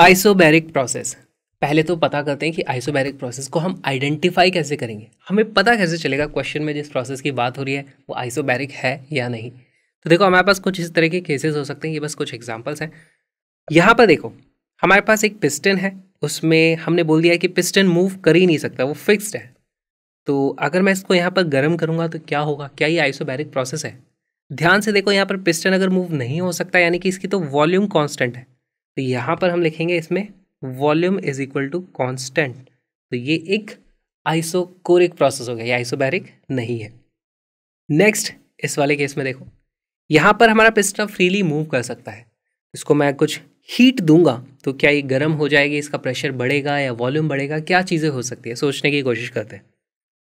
Isobaric process पहले तो पता करते हैं कि आइसोबैरिक प्रोसेस को हम आइडेंटिफाई कैसे करेंगे हमें पता कैसे चलेगा क्वेश्चन में जिस प्रोसेस की बात हो रही है वो आइसोबैरिक है या नहीं तो देखो हमारे पास कुछ इस तरह के केसेस हो सकते हैं ये बस कुछ एग्जाम्पल्स हैं यहाँ पर देखो हमारे पास एक पिस्टन है उसमें हमने बोल दिया कि पिस्टन मूव कर ही नहीं सकता वो फिक्स्ड है तो अगर मैं इसको यहाँ पर गर्म करूँगा तो क्या होगा क्या ये आइसोबैरिक प्रोसेस है ध्यान से देखो यहाँ पर पिस्टन अगर मूव नहीं हो सकता यानी कि इसकी तो वॉल्यूम कॉन्स्टेंट है तो यहाँ पर हम लिखेंगे इसमें volume is equal to constant तो ये एक आइसोकोरिक प्रोसेस हो गया ये आइसोबैरिक नहीं है नेक्स्ट इस वाले केस में देखो यहाँ पर हमारा पिस्टन फ्रीली मूव कर सकता है इसको मैं कुछ हीट दूंगा तो क्या ये गर्म हो जाएगी इसका प्रेशर बढ़ेगा या वॉल्यूम बढ़ेगा क्या चीज़ें हो सकती है सोचने की कोशिश करते हैं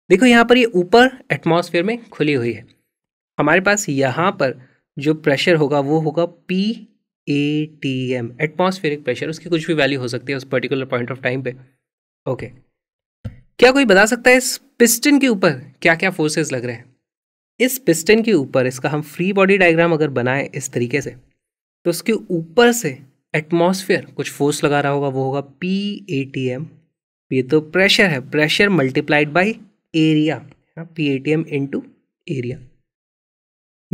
देखो यहाँ पर ये ऊपर एटमॉस्फेयर में खुली हुई है हमारे पास यहाँ पर जो प्रेशर होगा वो होगा P A T M atmospheric pressure उसकी कुछ भी वैल्यू हो सकती है उस पर्टिकुलर पॉइंट ऑफ टाइम पे ओके क्या कोई बता सकता है इस पिस्टन के ऊपर क्या क्या फोर्सेस लग रहे हैं इस पिस्टन के ऊपर इसका हम फ्री बॉडी डायग्राम अगर बनाएं इस तरीके से तो उसके ऊपर से एटमॉस्फेयर कुछ फोर्स लगा रहा होगा वो होगा पी ए टी एम ये तो प्रेशर है pressure multiplied by area P A T M into area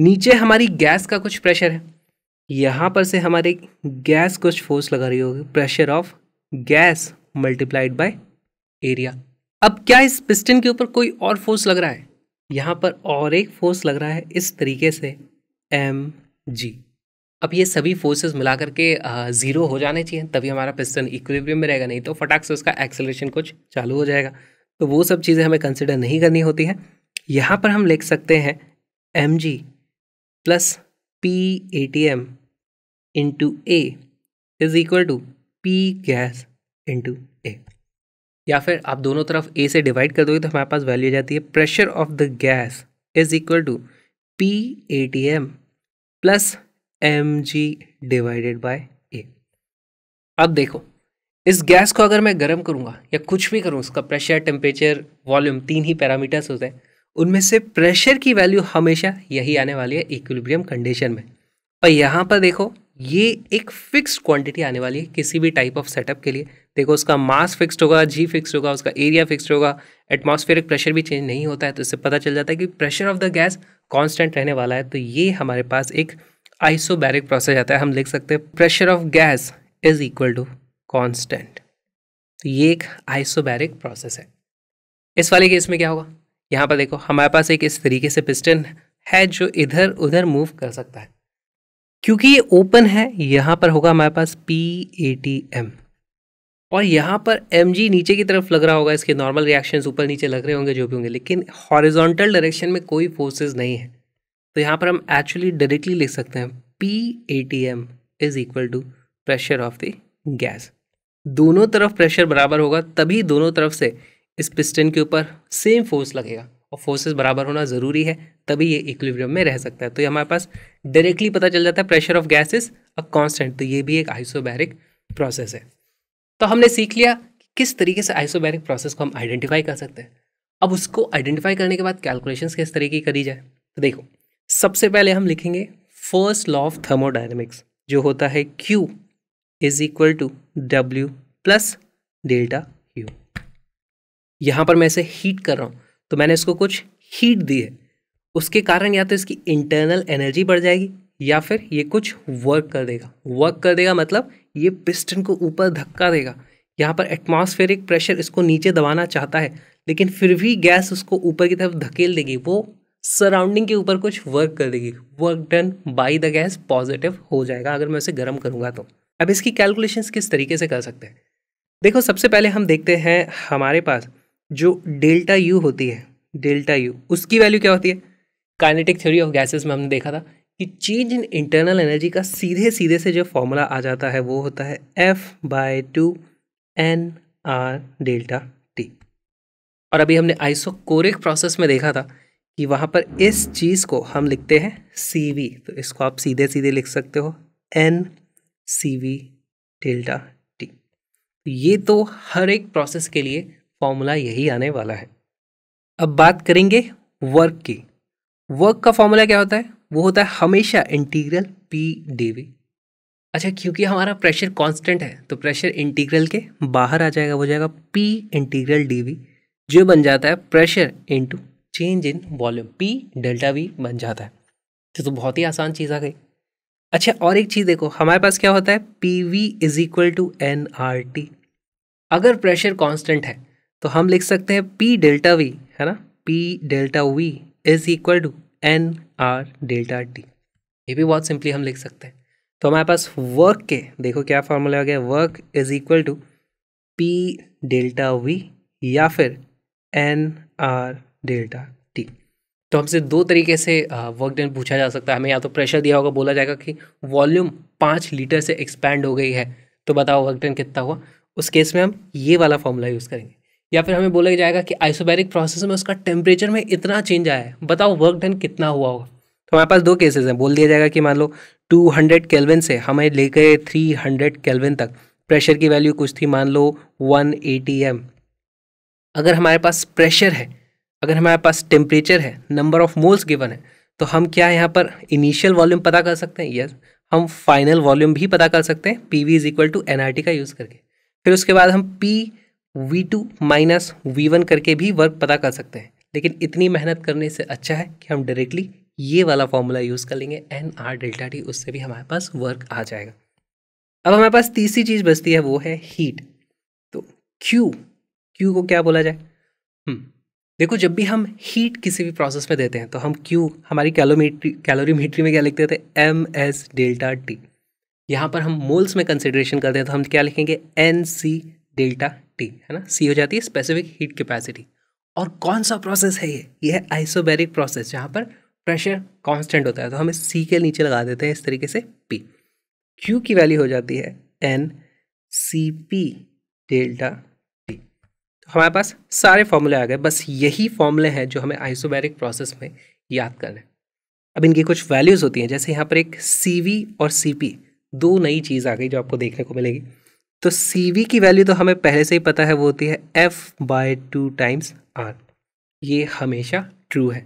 नीचे हमारी गैस का कुछ प्रेशर है यहाँ पर से हमारे गैस कुछ फोर्स लगा रही होगी pressure of gas multiplied by area अब क्या इस पिस्टन के ऊपर कोई और फोर्स लग रहा है यहाँ पर और एक फोर्स लग रहा है इस तरीके से एम जी अब ये सभी फोर्सेस मिला करके ज़ीरो हो जाने चाहिए तभी हमारा पिस्टन इक्विलिब्रियम में रहेगा नहीं तो फटाक से उसका एक्सेलरेशन कुछ चालू हो जाएगा तो वो सब चीज़ें हमें कंसिडर नहीं करनी होती है यहाँ पर हम लिख सकते हैं M G plus P ATM into A is equal to P gas into A या फिर आप दोनों तरफ ए से डिवाइड कर दोगे तो हमारे पास वैल्यू जाती है pressure of the gas is equal to P A T M plus M G divided by A अब देखो इस गैस को अगर मैं गर्म करूँगा या कुछ भी करूँ उसका प्रेशर टेम्परेचर वॉल्यूम तीन ही पैरामीटर्स होते हैं उनमें से प्रेशर की वैल्यू हमेशा यही आने वाली है इक्विलिब्रियम कंडीशन में पर यहाँ पर देखो ये एक फिक्स क्वांटिटी आने वाली है किसी भी टाइप ऑफ सेटअप के लिए देखो उसका मास फिक्स्ड होगा जी फिक्स्ड होगा उसका एरिया फिक्स्ड होगा एटमॉस्फेरिक प्रेशर भी चेंज नहीं होता है तो इससे पता चल जाता है कि pressure of the gas constant रहने वाला है तो ये हमारे पास एक आइसोबैरिक प्रोसेस आता है हम लिख सकते हैं pressure of gas is equal to constant तो ये एक आइसोबैरिक प्रोसेस है इस वाले केस में क्या होगा यहाँ पर देखो हमारे पास एक इस तरीके से पिस्टन है जो इधर उधर मूव कर सकता है क्योंकि ये ओपन है यहाँ पर होगा हमारे पास पी ए टी एम और यहाँ पर एम जी नीचे की तरफ लग रहा होगा इसके नॉर्मल रिएक्शंस ऊपर नीचे लग रहे होंगे जो भी होंगे लेकिन हॉरिजॉन्टल डायरेक्शन में कोई फोर्सेस नहीं है तो यहाँ पर हम एक्चुअली डायरेक्टली लिख सकते हैं P A T M is equal to pressure of the gas दोनों तरफ प्रेशर बराबर होगा तभी दोनों तरफ से इस पिस्टन के ऊपर सेम फोर्स लगेगा और फोर्सेस बराबर होना ज़रूरी है तभी ये इक्विलिब्रियम में रह सकता है तो ये हमारे पास डायरेक्टली पता चल जाता है pressure of gases uh constant तो ये भी एक आइसोबैरिक प्रोसेस है तो हमने सीख लिया कि किस तरीके से आइसोबैरिक प्रोसेस को हम आइडेंटिफाई कर सकते हैं अब उसको आइडेंटिफाई करने के बाद कैलकुलेशन किस तरीके की करी जाए तो देखो सबसे पहले हम लिखेंगे फर्स्ट लॉ ऑफ थर्मोडाइनमिक्स जो होता है Q is equal to W plus delta यहाँ पर मैं इसे हीट कर रहा हूँ तो मैंने इसको कुछ हीट दी है उसके कारण या तो इसकी इंटरनल एनर्जी बढ़ जाएगी या फिर ये कुछ वर्क कर देगा वर्क कर देगा मतलब ये पिस्टन को ऊपर धक्का देगा यहाँ पर एटमॉस्फेरिक प्रेशर इसको नीचे दबाना चाहता है लेकिन फिर भी गैस उसको ऊपर की तरफ धकेल देगी वो सराउंडिंग के ऊपर कुछ वर्क कर देगी work done by the gas positive हो जाएगा अगर मैं उसे गर्म करूँगा तो अब इसकी कैलकुलेशंस किस तरीके से कर सकते हैं देखो सबसे पहले हम देखते हैं हमारे पास जो डेल्टा यू होती है डेल्टा यू उसकी वैल्यू क्या होती है काइनेटिक थ्योरी ऑफ गैसेस में हमने देखा था कि चेंज इन इंटरनल एनर्जी का सीधे सीधे से जो फॉर्मूला आ जाता है वो होता है F by two N R delta T और अभी हमने आइसोकोरिक प्रोसेस में देखा था कि वहाँ पर इस चीज़ को हम लिखते हैं सी वी तो इसको आप सीधे सीधे लिख सकते हो N C V delta T ये तो हर एक प्रोसेस के लिए फॉर्मूला यही आने वाला है अब बात करेंगे वर्क की वर्क का फॉर्मूला क्या होता है वो होता है हमेशा इंटीग्रल पी डी वी अच्छा क्योंकि हमारा प्रेशर कांस्टेंट है तो प्रेशर इंटीग्रल के बाहर आ जाएगा वो जाएगा पी इंटीग्रल डी वी जो बन जाता है pressure into change in volume P delta V बन जाता है तो, तो बहुत ही आसान चीज़ आ गई अच्छा और एक चीज़ देखो हमारे पास क्या होता है P V is equal to N R T अगर प्रेशर कांस्टेंट है तो हम लिख सकते हैं पी डेल्टा वी है ना P delta V is equal to N R delta T ये भी बहुत सिंपली हम लिख सकते हैं तो हमारे पास वर्क के देखो क्या फॉर्मूला हो गया work is equal to P delta V या फिर एन आर डेल्टा टी तो हमसे दो तरीके से वर्क डन पूछा जा सकता है हमें या तो प्रेशर दिया होगा बोला जाएगा कि वॉल्यूम पाँच लीटर से एक्सपैंड हो गई है तो बताओ वर्क डन कितना हुआ उस केस में हम ये वाला फॉर्मूला यूज़ करेंगे या फिर हमें बोला जाएगा कि आइसोबैरिक प्रोसेस में उसका टेम्परेचर में इतना चेंज आया है बताओ वर्क डन कितना हुआ होगा तो हमारे पास दो केसेस हैं बोल दिया जाएगा कि मान लो 200 हंड्रेड केल्विन से हमें ले गए थ्री हंड्रेड केल्विन तक प्रेशर की वैल्यू कुछ थी मान लो वन एटी एम अगर हमारे पास प्रेशर है अगर हमारे पास टेम्परेचर है नंबर ऑफ मोल्स गिवन है तो हम क्या यहाँ पर इनिशियल वॉल्यूम पता कर सकते हैं यस yes. हम फाइनल वॉल्यूम भी पता कर सकते हैं P V is equal to N का यूज़ करके फिर उसके बाद हम P V two minus V one करके भी वर्क पता कर सकते हैं लेकिन इतनी मेहनत करने से अच्छा है कि हम डायरेक्टली ये वाला फॉर्मूला यूज़ कर लेंगे एन आर डेल्टा टी उससे भी हमारे पास वर्क आ जाएगा अब हमारे पास तीसरी चीज़ बचती है वो है हीट तो क्यू क्यू को क्या बोला जाए हम्म, देखो जब भी हम हीट किसी भी प्रोसेस में देते हैं तो हम क्यू हमारी कैलोमीट्री कैलोरीमीट्री में क्या लिखते थे एम एस डेल्टा टी यहाँ पर हम मोल्स में कंसिड्रेशन करते हैं तो हम क्या लिखेंगे एन सी डेल्टा टी है ना सी हो जाती है स्पेसिफिक हीट कैपेसिटी और कौन सा प्रोसेस है ये ये है आइसोबेरिक प्रोसेस जहाँ पर प्रेशर कांस्टेंट होता है तो हम इस सी के नीचे लगा देते हैं इस तरीके से पी क्यू की वैल्यू हो जाती है N C P delta T तो हमारे पास सारे फॉर्मूले आ गए बस यही फॉर्मूले हैं जो हमें आइसोबैरिक प्रोसेस में याद करना है अब इनकी कुछ वैल्यूज़ होती हैं जैसे यहाँ पर एक सी वी और सी पी दो नई चीज़ आ गई जो आपको देखने को मिलेगी तो सी वी की वैल्यू तो हमें पहले से ही पता है वो होती है F by two times R ये हमेशा ट्रू है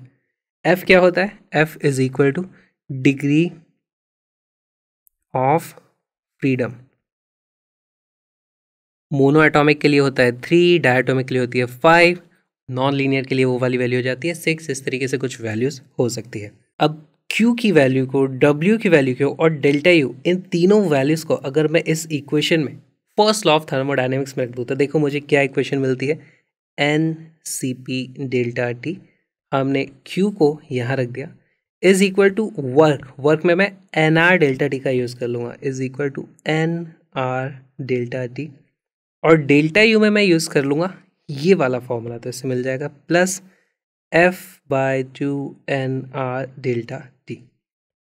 एफ क्या होता है F is equal to degree of freedom monoatomic के लिए होता है थ्री डायटोमिक के लिए होती है फाइव नॉन लीनियर के लिए वो वाली वैल्यू हो जाती है सिक्स इस तरीके से कुछ वैल्यूज़ हो सकती है अब क्यू की वैल्यू को डब्ल्यू की वैल्यू को और डेल्टा यू इन तीनों वैल्यूज़ को अगर मैं इस इक्वेशन में फर्स्ट लॉ ऑफ थर्मोडाइनमिक्स में रख दूँ तो देखो मुझे क्या इक्वेशन मिलती है N C P delta T हमने क्यू को यहाँ रख दिया is equal to work work में मैं एन आर डेल्टा टी का यूज़ कर लूँगा is equal to N R delta T और डेल्टा यू में मैं यूज़ कर लूँगा ये वाला फॉर्मूला तो इससे मिल जाएगा plus F by two N R delta T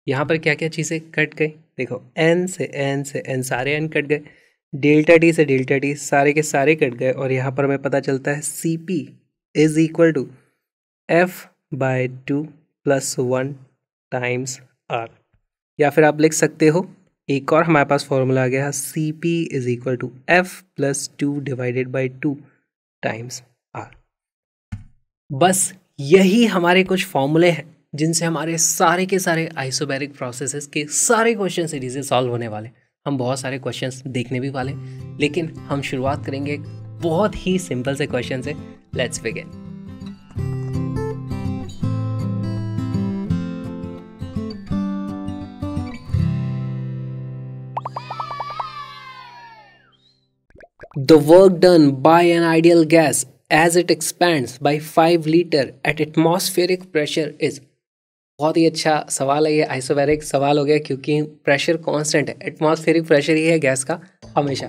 यहाँ पर क्या क्या चीज़ें कट गई देखो एन से एन से एन सारे एन कट गए डेल्टा टी से डेल्टा टी सारे के सारे कट गए और यहाँ पर हमें पता चलता है C P is equal to F by two plus one times R या फिर आप लिख सकते हो एक और हमारे पास फॉर्मूला आ गया C P is equal to F plus two divided by two times R बस यही हमारे कुछ फॉर्मूले हैं जिनसे हमारे सारे के सारे आइसोबैरिक प्रोसेसेस के सारे क्वेश्चन सीरीज सॉल्व होने वाले हैं हम बहुत सारे क्वेश्चन देखने भी वाले लेकिन हम शुरुआत करेंगे बहुत ही सिंपल से क्वेश्चन से let's begin the work done by an ideal gas as it expand by five litre at atmospheric pressure is बहुत ही अच्छा सवाल है ये आइसोबैरिक सवाल हो गया क्योंकि प्रेशर कांस्टेंट है एटमॉस्फेरिक प्रेशर ही है गैस का हमेशा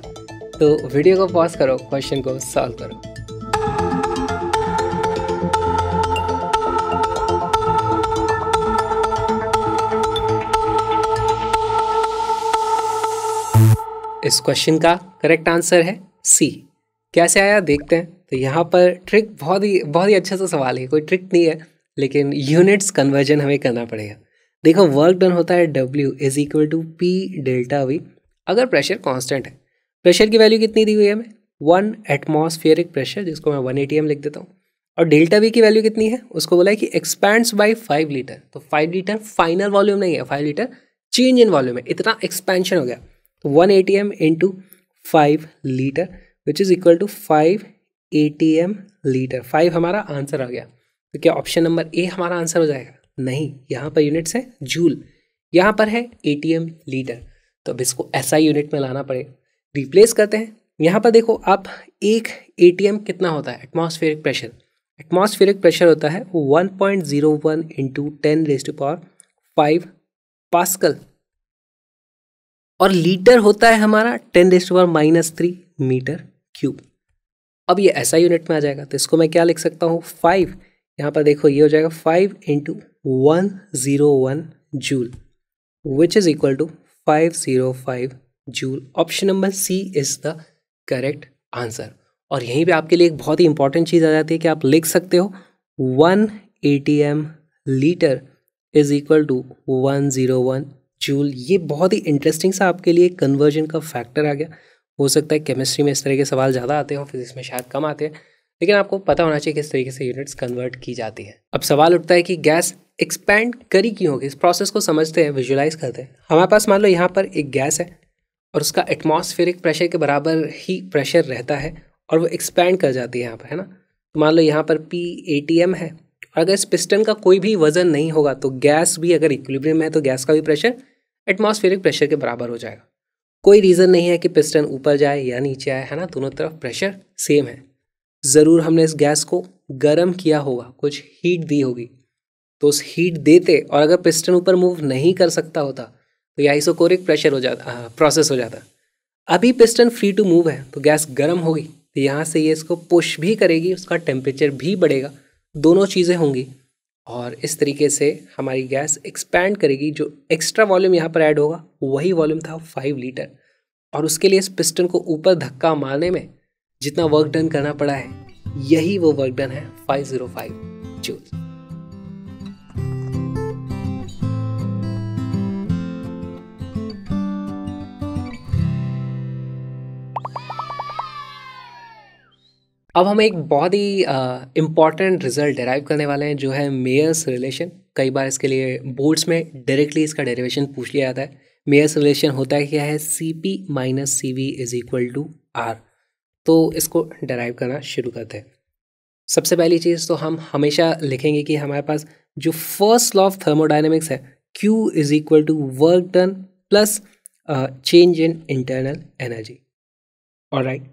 तो वीडियो को पॉज करो क्वेश्चन को सॉल्व करो इस क्वेश्चन का करेक्ट आंसर है सी कैसे आया देखते हैं तो यहाँ पर ट्रिक बहुत ही बहुत ही अच्छा सा सवाल है कोई ट्रिक नहीं है लेकिन यूनिट्स कन्वर्जन हमें करना पड़ेगा देखो वर्क डन होता है W is equal to P delta V अगर प्रेशर कॉन्स्टेंट है प्रेशर की वैल्यू कितनी दी हुई है हमें वन एटमोसफियरिक प्रेशर जिसको मैं वन ए लिख देता हूँ और डेल्टा वी की वैल्यू कितनी है उसको बोला है कि एक्सपैंड बाई फाइव लीटर तो फाइव लीटर फाइनल वॉल्यूम नहीं है five litre change in volume है इतना एक्सपेंशन हो गया तो one A T M into five litre which is equal to five A T M litre five हमारा answer आ गया तो क्या ऑप्शन नंबर ए हमारा आंसर हो जाएगा नहीं यहाँ पर यूनिट्स है जूल यहाँ पर है एटीएम लीटर तो अब इसको ऐसा यूनिट में लाना पड़ेगा रिप्लेस करते हैं यहाँ पर देखो आप एक ए कितना होता है एटमॉस्फेरिक प्रेशर एटमॉस्फेरिक प्रेशर होता है वो one point zero one into ten raise to power five pascal और लीटर होता है हमारा ten raise to power minus three metre cube अब ये ऐसा यूनिट में आ जाएगा तो इसको मैं क्या लिख सकता हूँ फाइव यहाँ पर देखो ये हो जाएगा five into one zero one joule which is equal to five zero five joule option number C is the correct answer और यहीं पे आपके लिए एक बहुत ही इंपॉर्टेंट चीज़ आ जाती है कि आप लिख सकते हो one A T M litre is equal to one zero one joule ये बहुत ही इंटरेस्टिंग सा आपके लिए कन्वर्जन का फैक्टर आ गया हो सकता है केमिस्ट्री में इस तरह के सवाल ज़्यादा आते हैं फिजिक्स में शायद कम आते हैं लेकिन आपको पता होना चाहिए किस तरीके से यूनिट्स कन्वर्ट की जाती है अब सवाल उठता है कि गैस एक्सपैंड करी क्यों होगी इस प्रोसेस को समझते हैं विजुलाइज करते हैं हमारे पास मान लो यहाँ पर एक गैस है और उसका एटमॉस्फेरिक प्रेशर के बराबर ही प्रेशर रहता है और वो एक्सपैंड कर जाती है यहाँ पर है ना तो मान लो यहाँ पर पी ए टी एम है और अगर इस पिस्टन का कोई भी वजन नहीं होगा तो गैस भी अगर इक्विलिब्रियम है तो गैस का भी प्रेशर एटमॉस्फेरिक प्रेशर के बराबर हो जाएगा कोई रीज़न नहीं है कि पिस्टन ऊपर जाए या नीचे आए है ना दोनों तरफ प्रेशर सेम है ज़रूर हमने इस गैस को गर्म किया होगा कुछ हीट दी होगी तो उस हीट देते और अगर पिस्टन ऊपर मूव नहीं कर सकता होता तो यह आइसोकोरिक प्रेशर हो जाता आ, हाँ, प्रोसेस हो जाता अभी पिस्टन फ्री टू मूव है तो गैस गर्म होगी तो यहाँ से ये इसको पुश भी करेगी उसका टेम्परेचर भी बढ़ेगा दोनों चीज़ें होंगी और इस तरीके से हमारी गैस एक्सपैंड करेगी जो एक्स्ट्रा वॉल्यूम यहाँ पर ऐड होगा वही वॉल्यूम था फाइव लीटर और उसके लिए इस पिस्टन को ऊपर धक्का मारने में जितना वर्क डन करना पड़ा है यही वो वर्क डन है 505 जीरो फाइव जूल अब हम एक बहुत ही इंपॉर्टेंट रिजल्ट डिराइव करने वाले हैं जो है मेयर्स रिलेशन कई बार इसके लिए बोर्ड्स में डायरेक्टली इसका डेरिवेशन पूछ लिया जाता है मेयर्स रिलेशन होता है क्या है C P minus C V is equal to R तो इसको डराइव करना शुरू करते हैं सबसे पहली चीज़ तो हम हमेशा लिखेंगे कि हमारे पास जो फर्स्ट लॉ ऑफ थर्मोडाइनमिक्स है Q is equal to work done plus change in internal energy और राइट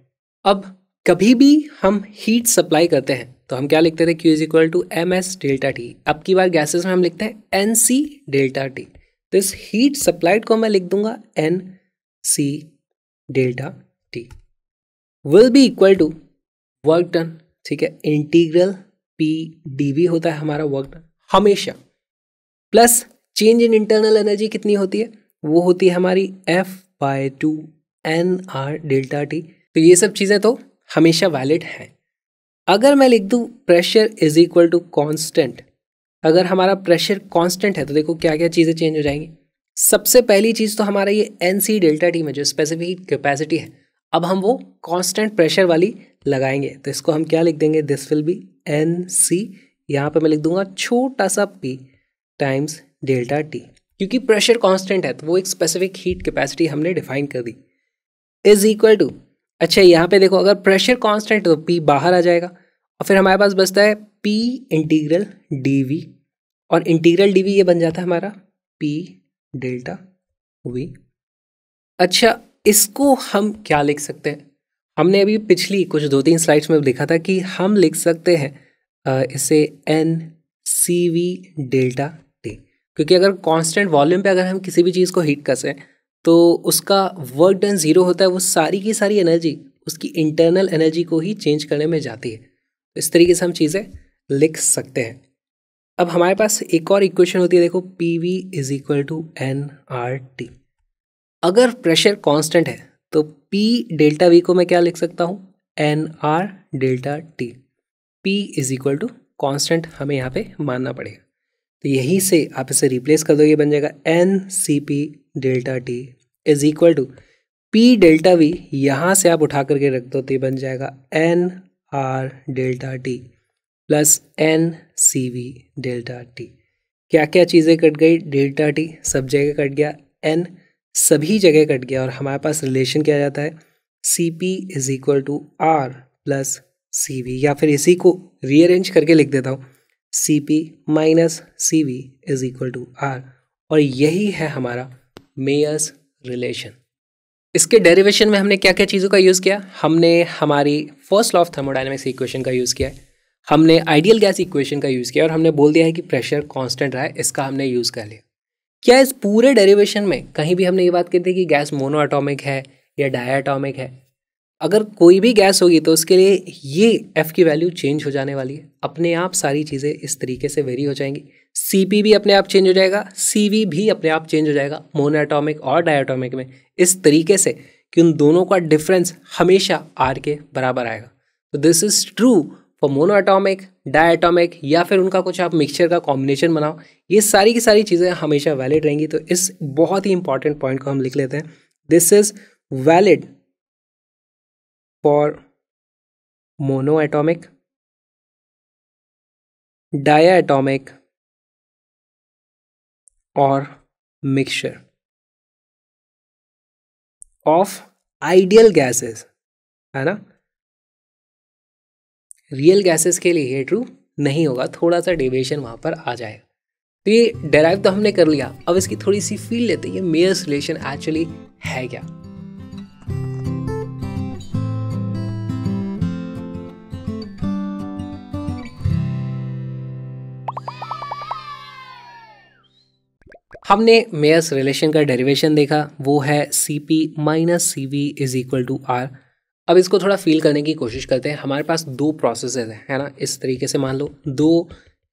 अब कभी भी हम हीट सप्लाई करते हैं तो हम क्या लिखते थे Q is equal to M S delta T अब की बार गैसेस में हम लिखते हैं एन सी डेल्टा टी तो इस हीट सप्लाइड को मैं लिख दूंगा N C delta T will be equal to work done ठीक है इंटीग्रल पी डी वी होता है हमारा वर्क डन हमेशा plus change in internal energy कितनी होती है वो होती है हमारी F by two N R delta T तो ये सब चीज़ें तो हमेशा वैलिड हैं अगर मैं लिख दूँ pressure is equal to constant अगर हमारा प्रेशर कॉन्स्टेंट है तो देखो क्या क्या चीज़ें चेंज हो जाएंगी सबसे पहली चीज़ तो हमारा ये एन सी डेल्टा टी में जो स्पेसिफिक कैपेसिटी है अब हम वो कांस्टेंट प्रेशर वाली लगाएंगे तो इसको हम क्या लिख देंगे this will be N C यहाँ पर मैं लिख दूंगा छोटा सा पी टाइम्स डेल्टा टी क्योंकि प्रेशर कांस्टेंट है तो वो एक स्पेसिफिक हीट कैपेसिटी हमने डिफाइन कर दी इज इक्वल टू अच्छा यहाँ पे देखो अगर प्रेशर कांस्टेंट है तो पी बाहर आ जाएगा और फिर हमारे पास बचता है पी इंटीग्रल डी वी और इंटीग्रल डी वी ये बन जाता है हमारा पी डेल्टा वी अच्छा इसको हम क्या लिख सकते हैं हमने अभी पिछली कुछ दो तीन स्लाइड्स में देखा था कि हम लिख सकते हैं इसे N C V delta T क्योंकि अगर कांस्टेंट वॉल्यूम पे अगर हम किसी भी चीज़ को हीट कर सें तो उसका वर्क डन ज़ीरो होता है वो सारी की सारी एनर्जी उसकी इंटरनल एनर्जी को ही चेंज करने में जाती है तो इस तरीके से हम चीज़ें लिख सकते हैं अब हमारे पास एक और इक्वेशन होती है देखो P V is equal to N R T अगर प्रेशर कांस्टेंट है तो पी डेल्टा वी को मैं क्या लिख सकता हूँ N R delta T P is equal to constant हमें यहाँ पे मानना पड़ेगा तो यहीं से आप इसे रिप्लेस कर दो ये बन जाएगा N C P delta T is equal to P delta V यहाँ से आप उठा करके रख दो तो ये बन जाएगा N R delta T plus N C V delta T क्या क्या चीज़ें कट गई डेल्टा टी सब जगह कट गया एन सभी जगह कट गया और हमारे पास रिलेशन क्या जाता है C P is equal to R plus C V या फिर इसी को रीअरेंज करके लिख देता हूँ C P minus C V is equal to R और यही है हमारा मेयर्स रिलेशन इसके डेरिवेशन में हमने क्या क्या चीज़ों का यूज़ किया हमने हमारी first law of thermodynamics equation का यूज़ किया है हमने आइडियल गैस इक्वेशन का यूज़ किया और हमने बोल दिया है कि प्रेशर कांस्टेंट रहा है इसका हमने यूज़ कर लिया क्या इस पूरे डेरिवेशन में कहीं भी हमने ये बात कही थी कि गैस मोनोएटॉमिक है या डायाटॉमिक है अगर कोई भी गैस होगी तो उसके लिए ये एफ़ की वैल्यू चेंज हो जाने वाली है अपने आप सारी चीज़ें इस तरीके से वेरी हो जाएंगी सी भी अपने आप चेंज हो जाएगा सी भी अपने आप चेंज हो जाएगा मोनोएटॉमिक और डायाटॉमिक में इस तरीके से कि उन दोनों का डिफरेंस हमेशा आर के बराबर आएगा तो this is true for monoatomic diatomic या फिर उनका कुछ आप मिक्सचर का कॉम्बिनेशन बनाओ ये सारी की सारी चीज़ें हमेशा वैलिड रहेंगी तो इस बहुत ही इंपॉर्टेंट पॉइंट को हम लिख लेते हैं this is valid for monoatomic diatomic और मिक्सचर ऑफ आइडियल गैसेस है ना रियल गैसेस के लिए ये ट्रू नहीं होगा थोड़ा सा डेविएशन वहाँ पर आ जाए तो ये डेराइव तो हमने कर लिया अब इसकी थोड़ी सी फील लेते हैं ये मेयर्स रिलेशन एक्चुअली है क्या हमने मेयर्स रिलेशन का डेरिवेशन देखा वो है C P minus C V is equal to R अब इसको थोड़ा फील करने की कोशिश करते हैं हमारे पास दो प्रोसेस हैं है ना इस तरीके से मान लो दो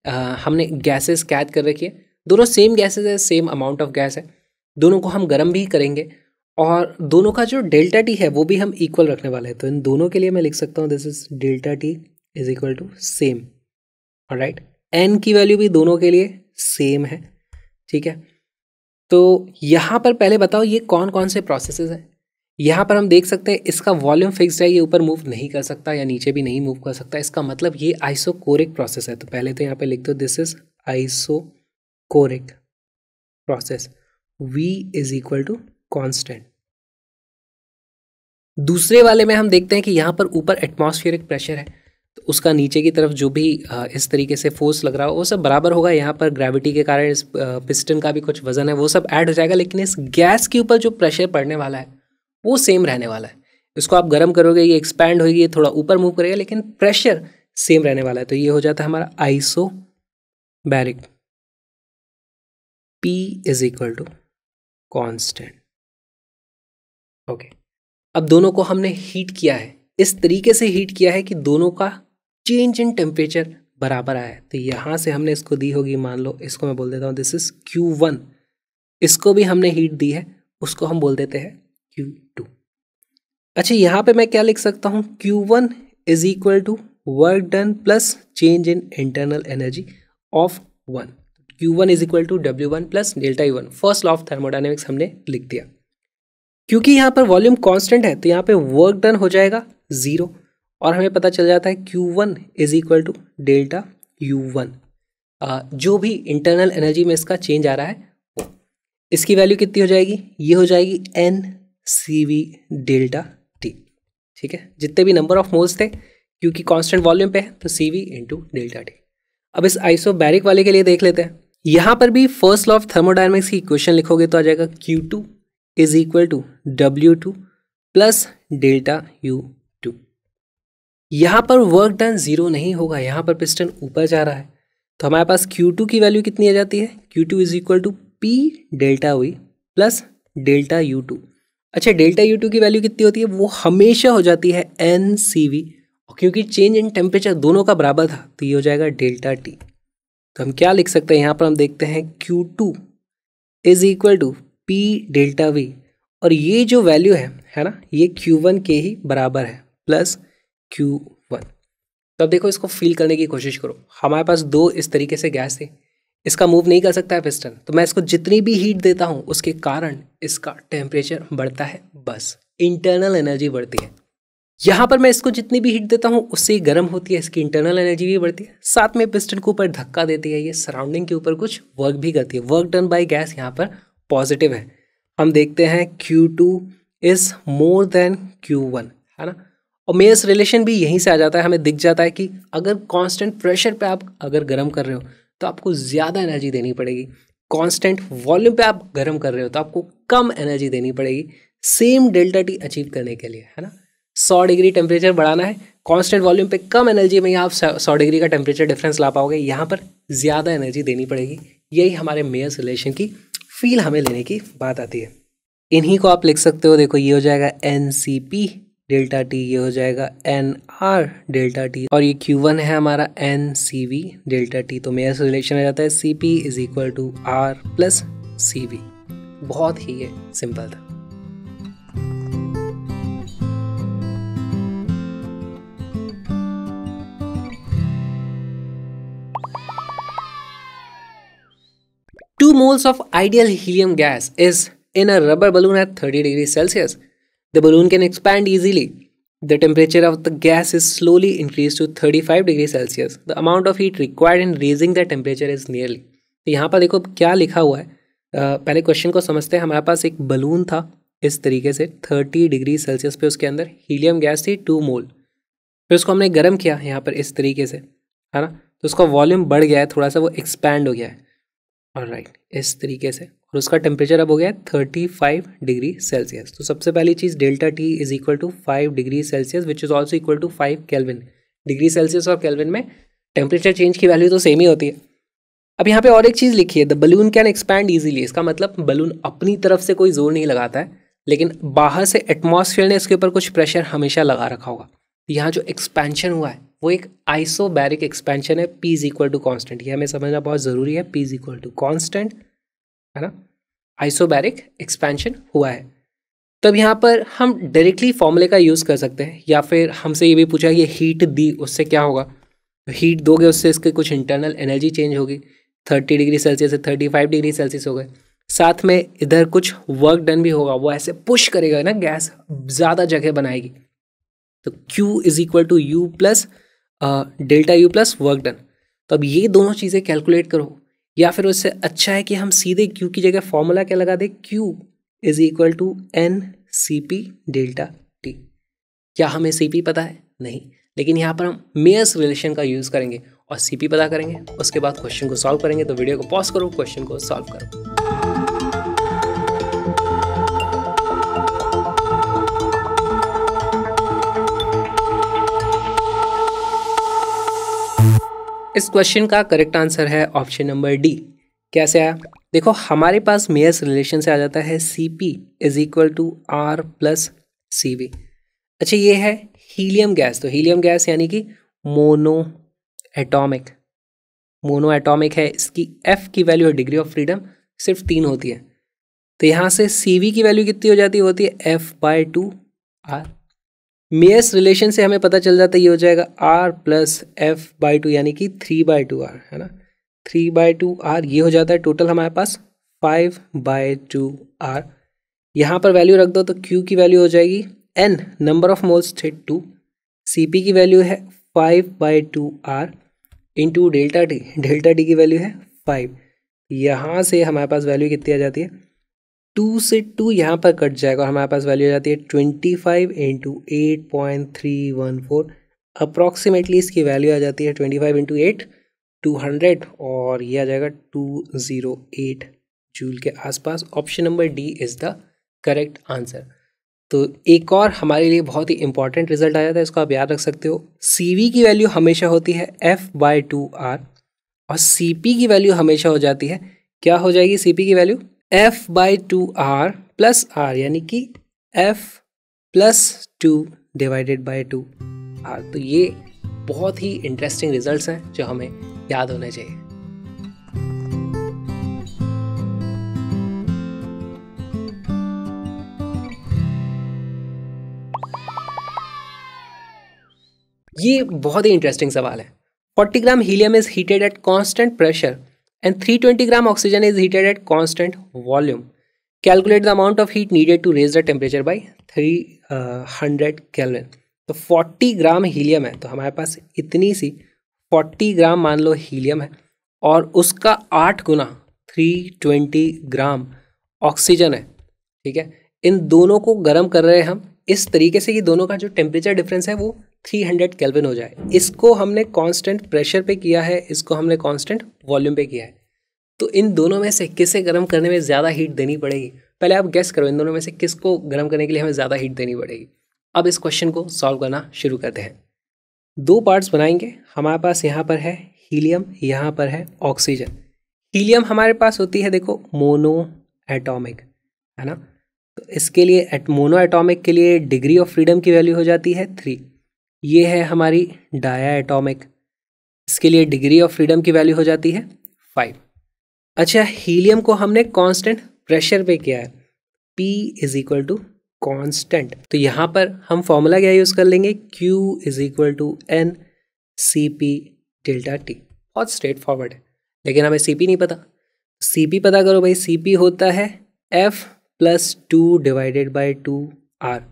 आ, हमने गैसेस कैद कर रखी है दोनों सेम गैसेस है सेम अमाउंट ऑफ गैस है दोनों को हम गर्म भी करेंगे और दोनों का जो डेल्टा टी है वो भी हम इक्वल रखने वाले हैं तो इन दोनों के लिए मैं लिख सकता हूँ this is delta T is equal to same right N की वैल्यू भी दोनों के लिए सेम है ठीक है तो यहाँ पर पहले बताओ ये कौन कौन से प्रोसेसेस हैं यहाँ पर हम देख सकते हैं इसका वॉल्यूम फिक्स है ये ऊपर मूव नहीं कर सकता या नीचे भी नहीं मूव कर सकता इसका मतलब ये आइसोकोरिक प्रोसेस है तो पहले तो यहाँ पे लिख दो this is isochoric process v is equal to constant दूसरे वाले में हम देखते हैं कि यहाँ पर ऊपर एटमोस्फियरिक प्रेशर है तो उसका नीचे की तरफ जो भी इस तरीके से फोर्स लग रहा हो वो सब बराबर होगा यहाँ पर ग्रेविटी के कारण इस पिस्टन का भी कुछ वजन है वो सब ऐड हो जाएगा लेकिन इस गैस के ऊपर जो प्रेशर पड़ने वाला है वो सेम रहने वाला है इसको आप गर्म करोगे ये एक्सपैंड होगी ये थोड़ा ऊपर मूव करेगा लेकिन प्रेशर सेम रहने वाला है तो ये हो जाता है हमारा isobaric P is equal to constant okay अब दोनों को हमने हीट किया है इस तरीके से हीट किया है कि दोनों का चेंज इन टेम्परेचर बराबर आया है तो यहां से हमने इसको दी होगी मान लो इसको मैं बोल देता हूँ दिस इज क्यू वन इसको भी हमने हीट दी है उसको हम बोल देते हैं क्यू अच्छा यहाँ पे मैं क्या लिख सकता हूँ Q one is equal to work done plus change in internal energy of one Q one is equal to W one plus delta U one first law of thermodynamics हमने लिख दिया क्योंकि यहाँ पर वॉल्यूम कांस्टेंट है तो यहाँ पे वर्क डन हो जाएगा ज़ीरो और हमें पता चल जाता है Q one is equal to delta U one जो भी इंटरनल एनर्जी में इसका चेंज आ रहा है इसकी वैल्यू कितनी हो जाएगी ये हो जाएगी एन सी वी डेल्टा ठीक है जितने भी नंबर ऑफ मोल्स थे क्योंकि कांस्टेंट वॉल्यूम पे है तो C V into delta T अब इस आइसोबैरिक वाले के लिए देख लेते हैं यहाँ पर भी फर्स्ट लॉ ऑफ थर्मोडाइनमिक्स की इक्वेशन लिखोगे तो आ जाएगा Q two is equal to W two plus delta U two यहाँ पर वर्क डन जीरो नहीं होगा यहाँ पर पिस्टन ऊपर जा रहा है तो हमारे पास क्यू टू की वैल्यू कितनी आ जाती है Q two is equal to P delta V plus delta U two अच्छा डेल्टा यू टू की वैल्यू कितनी होती है वो हमेशा हो जाती है एन सी वी और क्योंकि चेंज इन टेम्परेचर दोनों का बराबर था तो ये हो जाएगा डेल्टा टी तो हम क्या लिख सकते हैं यहाँ पर हम देखते हैं Q two is equal to P delta V और ये जो वैल्यू है है ना ये क्यू वन के ही बराबर है प्लस क्यू वन तो अब देखो इसको फील करने की कोशिश करो हमारे पास दो इस तरीके से गैस थी इसका मूव नहीं कर सकता है पिस्टन तो मैं इसको जितनी भी हीट देता हूँ उसके कारण इसका टेम्परेचर बढ़ता है बस इंटरनल एनर्जी बढ़ती है यहाँ पर मैं इसको जितनी भी हीट देता हूँ उससे गर्म होती है इसकी इंटरनल एनर्जी भी बढ़ती है साथ में पिस्टन के ऊपर धक्का देती है ये सराउंडिंग के ऊपर कुछ वर्क भी करती है वर्क डन बाई गैस यहाँ पर पॉजिटिव है हम देखते हैं Q two is more than Q one है ना और मेयर्स रिलेशन भी यहीं से आ जाता है हमें दिख जाता है कि अगर कांस्टेंट प्रेशर पे आप अगर गर्म कर रहे हो तो आपको ज़्यादा एनर्जी देनी पड़ेगी कांस्टेंट वॉल्यूम पे आप गर्म कर रहे हो तो आपको कम एनर्जी देनी पड़ेगी सेम डेल्टा टी अचीव करने के लिए है ना सौ डिग्री टेम्परेचर बढ़ाना है कांस्टेंट वॉल्यूम पे कम एनर्जी में आप सौ डिग्री का टेम्परेचर डिफरेंस ला पाओगे यहाँ पर ज़्यादा एनर्जी देनी पड़ेगी यही हमारे मेयर रिलेशन की फील हमें लेने की बात आती है इन्हीं को आप लिख सकते हो देखो ये हो जाएगा N C P delta T ये हो जाएगा एन आर डेल्टा टी और ये क्यू वन है हमारा N C V delta T तो मेरा रिलेशन आ जाता है C P is equal to R plus C V बहुत ही ये सिंपल था two moles of ideal helium gas is in a rubber balloon at thirty degree Celsius The balloon can expand easily. The temperature of the gas is slowly increased to 35 degree Celsius the amount of heat required in raising the temperature is nearly तो यहाँ पर देखो क्या लिखा हुआ है uh, पहले question को समझते हैं हमारे पास एक बलून था इस तरीके से 30 डिग्री सेल्सियस पे उसके अंदर हीलियम गैस थी टू मोल फिर उसको हमने गर्म किया यहाँ पर इस तरीके से है ना तो उसका वॉल्यूम बढ़ गया है थोड़ा सा वो एक्सपैंड हो गया है और राइट इस तरीके से और उसका टेम्परेचर अब हो गया थर्टी फाइव डिग्री सेल्सियस तो सबसे पहली चीज़ delta T is equal to five degree Celsius which is also equal to five kelvin degree Celsius और कैलविन में टेम्परेचर चेंज की वैल्यू तो सेम ही होती है अब यहाँ पे और एक चीज़ लिखी है the balloon can expand easily इसका मतलब बलून अपनी तरफ से कोई जोर नहीं लगाता है लेकिन बाहर से एटमोसफियर ने इसके ऊपर कुछ प्रेशर हमेशा लगा रखा होगा यहाँ जो एक्सपेंशन हुआ है वो एक आइसोबैरिक एक्सपेंशन है P is equal to constant ये हमें समझना बहुत ज़रूरी है P is equal to constant है ना आइसोबैरिक एक्सपेंशन हुआ है तब यहाँ पर हम डायरेक्टली फॉर्मूले का यूज़ कर सकते हैं या फिर हमसे ये भी पूछा ये हीट दी उससे क्या होगा हीट तो दोगे उससे इसके कुछ इंटरनल एनर्जी चेंज होगी थर्टी डिग्री सेल्सियस से थर्टी फाइव डिग्री सेल्सियस हो गए साथ में इधर कुछ वर्क डन भी होगा वो ऐसे पुश करेगा ना गैस ज़्यादा जगह बनाएगी तो Q is equal to U plus delta U plus work done तो अब ये दोनों चीज़ें कैलकुलेट करो या फिर उससे अच्छा है कि हम सीधे क्यू की जगह फॉर्मूला क्या लगा दें Q is equal to N C P delta T क्या हमें सी पी पता है नहीं लेकिन यहाँ पर हम मेयर्स रिलेशन का यूज़ करेंगे और सी पी पता करेंगे उसके बाद क्वेश्चन को सॉल्व करेंगे तो वीडियो को पॉज करो क्वेश्चन को सॉल्व करो इस क्वेश्चन का करेक्ट आंसर है ऑप्शन नंबर डी कैसे आया देखो हमारे पास मेयर्स रिलेशन से आ जाता है C P is equal to R plus C V अच्छा ये है हीलियम गैस तो हीलियम गैस यानी कि मोनो एटॉमिक मोनो एटॉमिक है इसकी एफ की वैल्यू और डिग्री ऑफ फ्रीडम सिर्फ तीन होती है तो यहाँ से सी वी की वैल्यू कितनी हो जाती है होती है F by two R Mayer's relation से हमें पता चल जाता है ये हो जाएगा R plus F by two यानी कि थ्री बाई टू आर है ना थ्री बाई टू आर ये हो जाता है टोटल हमारे पास फाइव बाई टू आर यहाँ पर वैल्यू रख दो तो क्यू की वैल्यू हो जाएगी एन नंबर ऑफ मोल्स थे टू सी पी की वैल्यू है five by two R into delta T delta D की वैल्यू है फाइव यहाँ से हमारे पास वैल्यू कितनी आ जाती है टू से टू यहाँ पर कट जाएगा और हमारे पास वैल्यू आ जाती है twenty five into eight point three one four approximately इसकी वैल्यू आ जाती है twenty five into eight two hundred और ये आ जाएगा टू ज़ीरो एट जूल के आसपास option number D is the correct answer तो एक और हमारे लिए बहुत ही इंपॉर्टेंट रिजल्ट आ जाता है इसको आप याद रख सकते हो सी की वैल्यू हमेशा होती है एफ बाई टू आर और सी की वैल्यू हमेशा हो जाती है क्या हो जाएगी सी की value F by two R plus R यानी कि F plus two divided by two R तो ये बहुत ही इंटरेस्टिंग रिजल्ट्स हैं जो हमें याद होने चाहिए ये बहुत ही इंटरेस्टिंग सवाल है 40 gram helium is heated at constant pressure and 320 gram oxygen is heated at constant volume. Calculate the amount of heat needed to raise the temperature by 300 Kelvin. तो 40 ग्राम हीलियम है तो हमारे पास इतनी सी 40 ग्राम मान लो हीलियम है और उसका 8 गुना 320 ग्राम ऑक्सीजन है ठीक है इन दोनों को गर्म कर रहे हैं हम इस तरीके से ये दोनों का जो टेम्परेचर डिफरेंस है वो 300 केल्विन हो जाए इसको हमने कांस्टेंट प्रेशर पे किया है इसको हमने कांस्टेंट वॉल्यूम पे किया है तो इन दोनों में से किसे गर्म करने में ज़्यादा हीट देनी पड़ेगी पहले आप गैस करो इन दोनों में से किसको गर्म करने के लिए हमें ज़्यादा हीट देनी पड़ेगी अब इस क्वेश्चन को सॉल्व करना शुरू करते हैं दो पार्ट्स बनाएंगे हमारे पास यहाँ पर है हीलियम यहाँ पर है ऑक्सीजन हीलियम हमारे पास होती है देखो मोनो एटॉमिक है ना तो इसके लिए मोनो एटॉमिक के लिए डिग्री ऑफ फ्रीडम की वैल्यू हो जाती है थ्री ये है हमारी डाया एटॉमिक इसके लिए डिग्री ऑफ फ्रीडम की वैल्यू हो जाती है फाइव अच्छा हीलियम को हमने कांस्टेंट प्रेशर पे किया है P is equal to constant तो यहाँ पर हम फॉर्मूला क्या यूज़ कर लेंगे Q is equal to N C P delta T बहुत स्ट्रेट फॉरवर्ड है लेकिन हमें सी पी नहीं पता सी पी पता करो भाई सी पी होता है F plus two divided by two R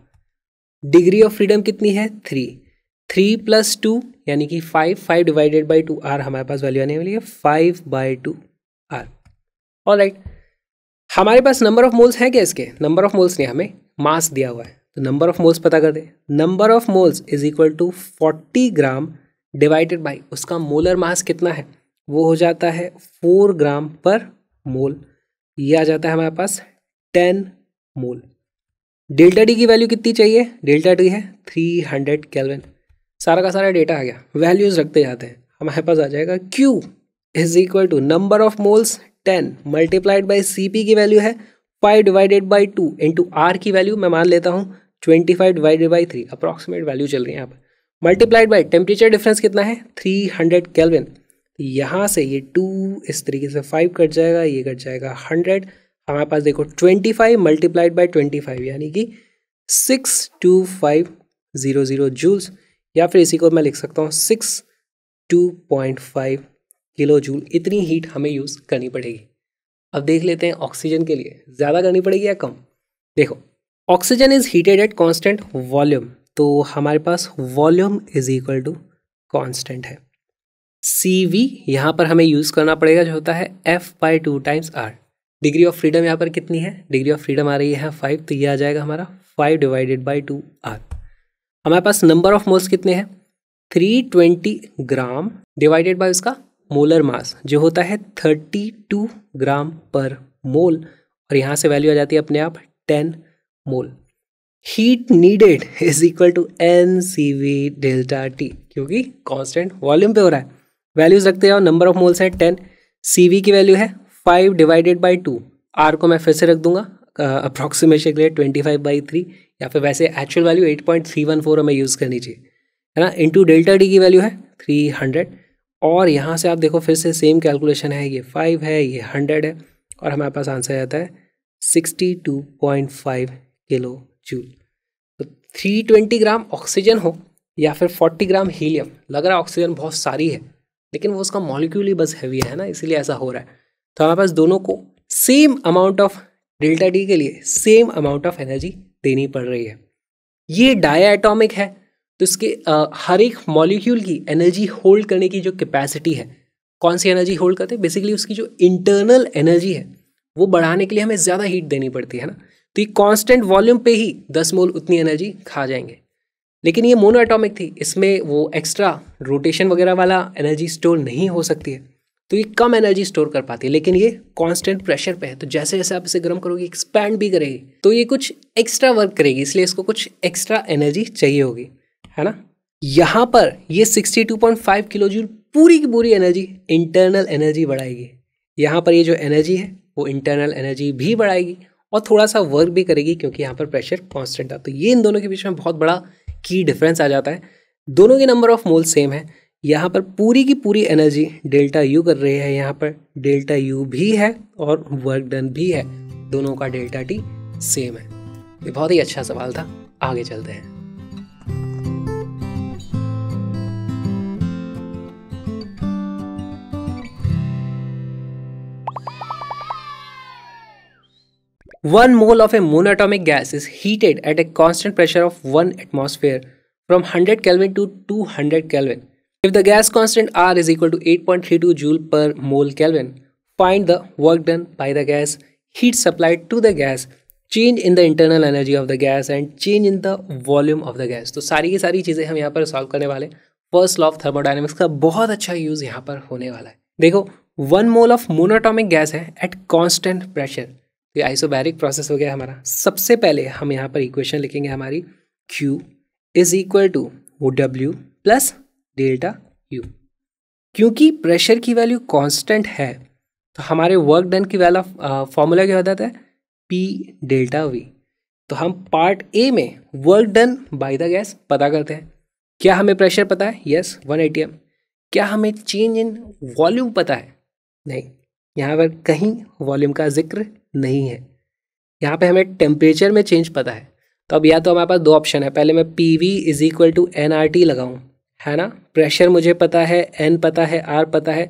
degree of freedom कितनी है थ्री थ्री प्लस टू यानी कि five five divided by two R हमारे पास वैल्यू आने वाली है फाइव बाई टू आर और राइट हमारे पास नंबर ऑफ मोल्स हैं क्या इसके नंबर ऑफ मोल्स ने हमें मास दिया हुआ है तो नंबर ऑफ मोल्स पता कर दे number of moles is equal to forty gram divided by उसका मोलर मास कितना है वो हो जाता है फोर ग्राम पर मोल ये आ जाता है हमारे पास टेन मोल डेल्टा डी की वैल्यू कितनी चाहिए डेल्टा डी है थ्री हंड्रेड कैलवन सारा का सारा डेटा आ गया वैल्यूज रखते जाते हैं हमारे पास आ जाएगा Q is equal to number of moles ten multiplied by C P की वैल्यू है five divided by two into R की वैल्यू मैं मान लेता हूँ twenty five divided by three approximate value चल रही है यहाँ पर मल्टीप्लाइड बाई टेम्परेचर डिफरेंस कितना है थ्री हंड्रेड केल्विन यहाँ से ये टू इस तरीके से फाइव कट जाएगा ये कट जाएगा हंड्रेड हमारे पास देखो twenty five multiplied by twenty five यानी कि six two five zero zero joules या फिर इसी को मैं लिख सकता हूँ six two point five kilo joule heat हीट हमें यूज़ करनी पड़ेगी अब देख लेते हैं ऑक्सीजन के लिए ज़्यादा करनी पड़ेगी या कम देखो oxygen is heated at constant volume तो हमारे पास volume is equal to constant है सी वी यहाँ पर हमें यूज़ करना पड़ेगा जो होता है F by two times R degree of freedom यहाँ पर कितनी है डिग्री ऑफ फ्रीडम आ रही है फाइव तो ये आ जाएगा हमारा five divided by two R हमारे पास नंबर ऑफ मोल्स कितने हैं three twenty gram divided by उसका मोलर मास जो होता है थर्टी टू ग्राम पर मोल और यहाँ से वैल्यू आ जाती है अपने आप ten mole heat needed is equal to N C V delta T क्योंकि कांस्टेंट वॉल्यूम पे हो रहा है वैल्यूज रखते जाओ नंबर ऑफ मोल्स है टेन सी वी की वैल्यू है five divided by two R को मैं फिर से रख दूंगा अप्रॉक्सीमेशन के लिए ट्वेंटी फाइव बाई थ्री या फिर वैसे actual value eight point three one four हमें यूज़ करनी चाहिए है ना इंटू डेल्टा डी की वैल्यू है थ्री हंड्रेड और यहाँ से आप देखो फिर से सेम कैलकुलेशन है ये फाइव है ये हंड्रेड है और हमारे पास आंसर आता है sixty two point five kilo joule तो थ्री ट्वेंटी ग्राम ऑक्सीजन हो या फिर फोर्टी ग्राम हीलियम लग रहा है ऑक्सीजन बहुत सारी है लेकिन वो उसका मॉलिक्यूल ही बस हैवी है ना इसीलिए ऐसा हो रहा है तो हमारे पास दोनों को same amount of delta D के लिए सेम अमाउंट ऑफ एनर्जी देनी पड़ रही है ये डायाटॉमिक है तो इसके आ, हर एक मॉलिक्यूल की एनर्जी होल्ड करने की जो कैपेसिटी है कौन सी एनर्जी होल्ड करते हैं बेसिकली उसकी जो इंटरनल एनर्जी है वो बढ़ाने के लिए हमें ज़्यादा हीट देनी पड़ती है ना तो ये कांस्टेंट वॉल्यूम पे ही दस मोल उतनी एनर्जी खा जाएंगे लेकिन ये मोनो एटॉमिक थी इसमें वो एक्स्ट्रा रोटेशन वगैरह वाला एनर्जी स्टोर नहीं हो सकती है तो ये कम एनर्जी स्टोर कर पाती है लेकिन ये कांस्टेंट प्रेशर पे है तो जैसे जैसे आप इसे गर्म करोगे एक्सपैंड भी करेगी तो ये कुछ एक्स्ट्रा वर्क करेगी इसलिए इसको कुछ एक्स्ट्रा एनर्जी चाहिए होगी है ना यहाँ पर ये 62.5 किलो जूल पूरी की पूरी एनर्जी इंटरनल एनर्जी बढ़ाएगी यहाँ पर ये जो एनर्जी है वो इंटरनल एनर्जी भी बढ़ाएगी और थोड़ा सा वर्क भी करेगी क्योंकि यहाँ पर प्रेशर कॉन्स्टेंट था तो ये इन दोनों के बीच में बहुत बड़ा की डिफरेंस आ जाता है दोनों के नंबर ऑफ मोल सेम है यहाँ पर पूरी की पूरी एनर्जी डेल्टा यू कर रही है यहाँ पर डेल्टा यू भी है और वर्क डन भी है दोनों का डेल्टा टी सेम है ये बहुत ही अच्छा सवाल था आगे चलते हैं one mole of a monatomic gas is heated at a constant pressure of one atmosphere from hundred kelvin to two hundred kelvin If the gas constant R is equal to 8.32 joule per mole Kelvin, find the work done by the gas, heat supplied to the gas, change in the internal energy of the gas and change in the volume of the gas. तो सारी की सारी चीज़ें हम यहाँ पर solve करने वाले फर्स्ट लॉ ऑफ थर्मोडाइनमिक्स का बहुत अच्छा यूज़ यहाँ पर होने वाला है देखो one mole of monatomic gas है एट कांस्टेंट प्रेशर तो ये आइसोबैरिक प्रोसेस हो गया हमारा सबसे पहले हम यहाँ पर इक्वेशन लिखेंगे हमारी Q is equal to W plus delta U क्योंकि प्रेशर की वैल्यू कांस्टेंट है तो हमारे वर्क डन की वैल्यू फॉर्मूला क्या हो जाता है पी डेल्टा वी तो हम पार्ट ए में work done by the gas पता करते हैं क्या हमें प्रेशर पता है यस वन एटी एम क्या हमें चेंज इन वॉल्यूम पता है नहीं यहाँ पर कहीं वॉल्यूम का जिक्र नहीं है यहाँ पे हमें टेम्परेचर में चेंज पता है तो अब या तो हमारे पास दो ऑप्शन है पहले मैं P V is equal to N R T लगाऊँ है ना प्रेशर मुझे पता है एन पता है आर पता है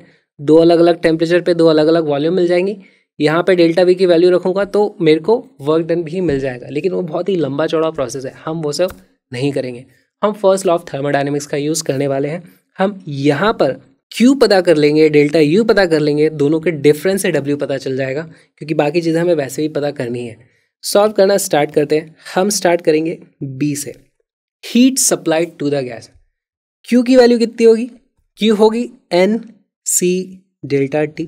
दो अलग अलग टेम्परेचर पे दो अलग अलग वॉल्यूम मिल जाएंगी यहाँ पे डेल्टा वी की वैल्यू रखूँगा तो मेरे को वर्क डन भी मिल जाएगा लेकिन वो बहुत ही लंबा चौड़ा प्रोसेस है हम वो सब नहीं करेंगे हम फर्स्ट लॉ ऑफ थर्मोडाइनमिक्स का यूज़ करने वाले हैं हम यहाँ पर क्यू पता कर लेंगे डेल्टा यू पता कर लेंगे दोनों के डिफरेंस से डब्ल्यू पता चल जाएगा क्योंकि बाकी चीज़ें हमें वैसे भी पता करनी है सॉल्व करना स्टार्ट करते हैं हम स्टार्ट करेंगे बी से heat supplied to the gas Q की वैल्यू कितनी होगी क्यू होगी एन सी डेल्टा टी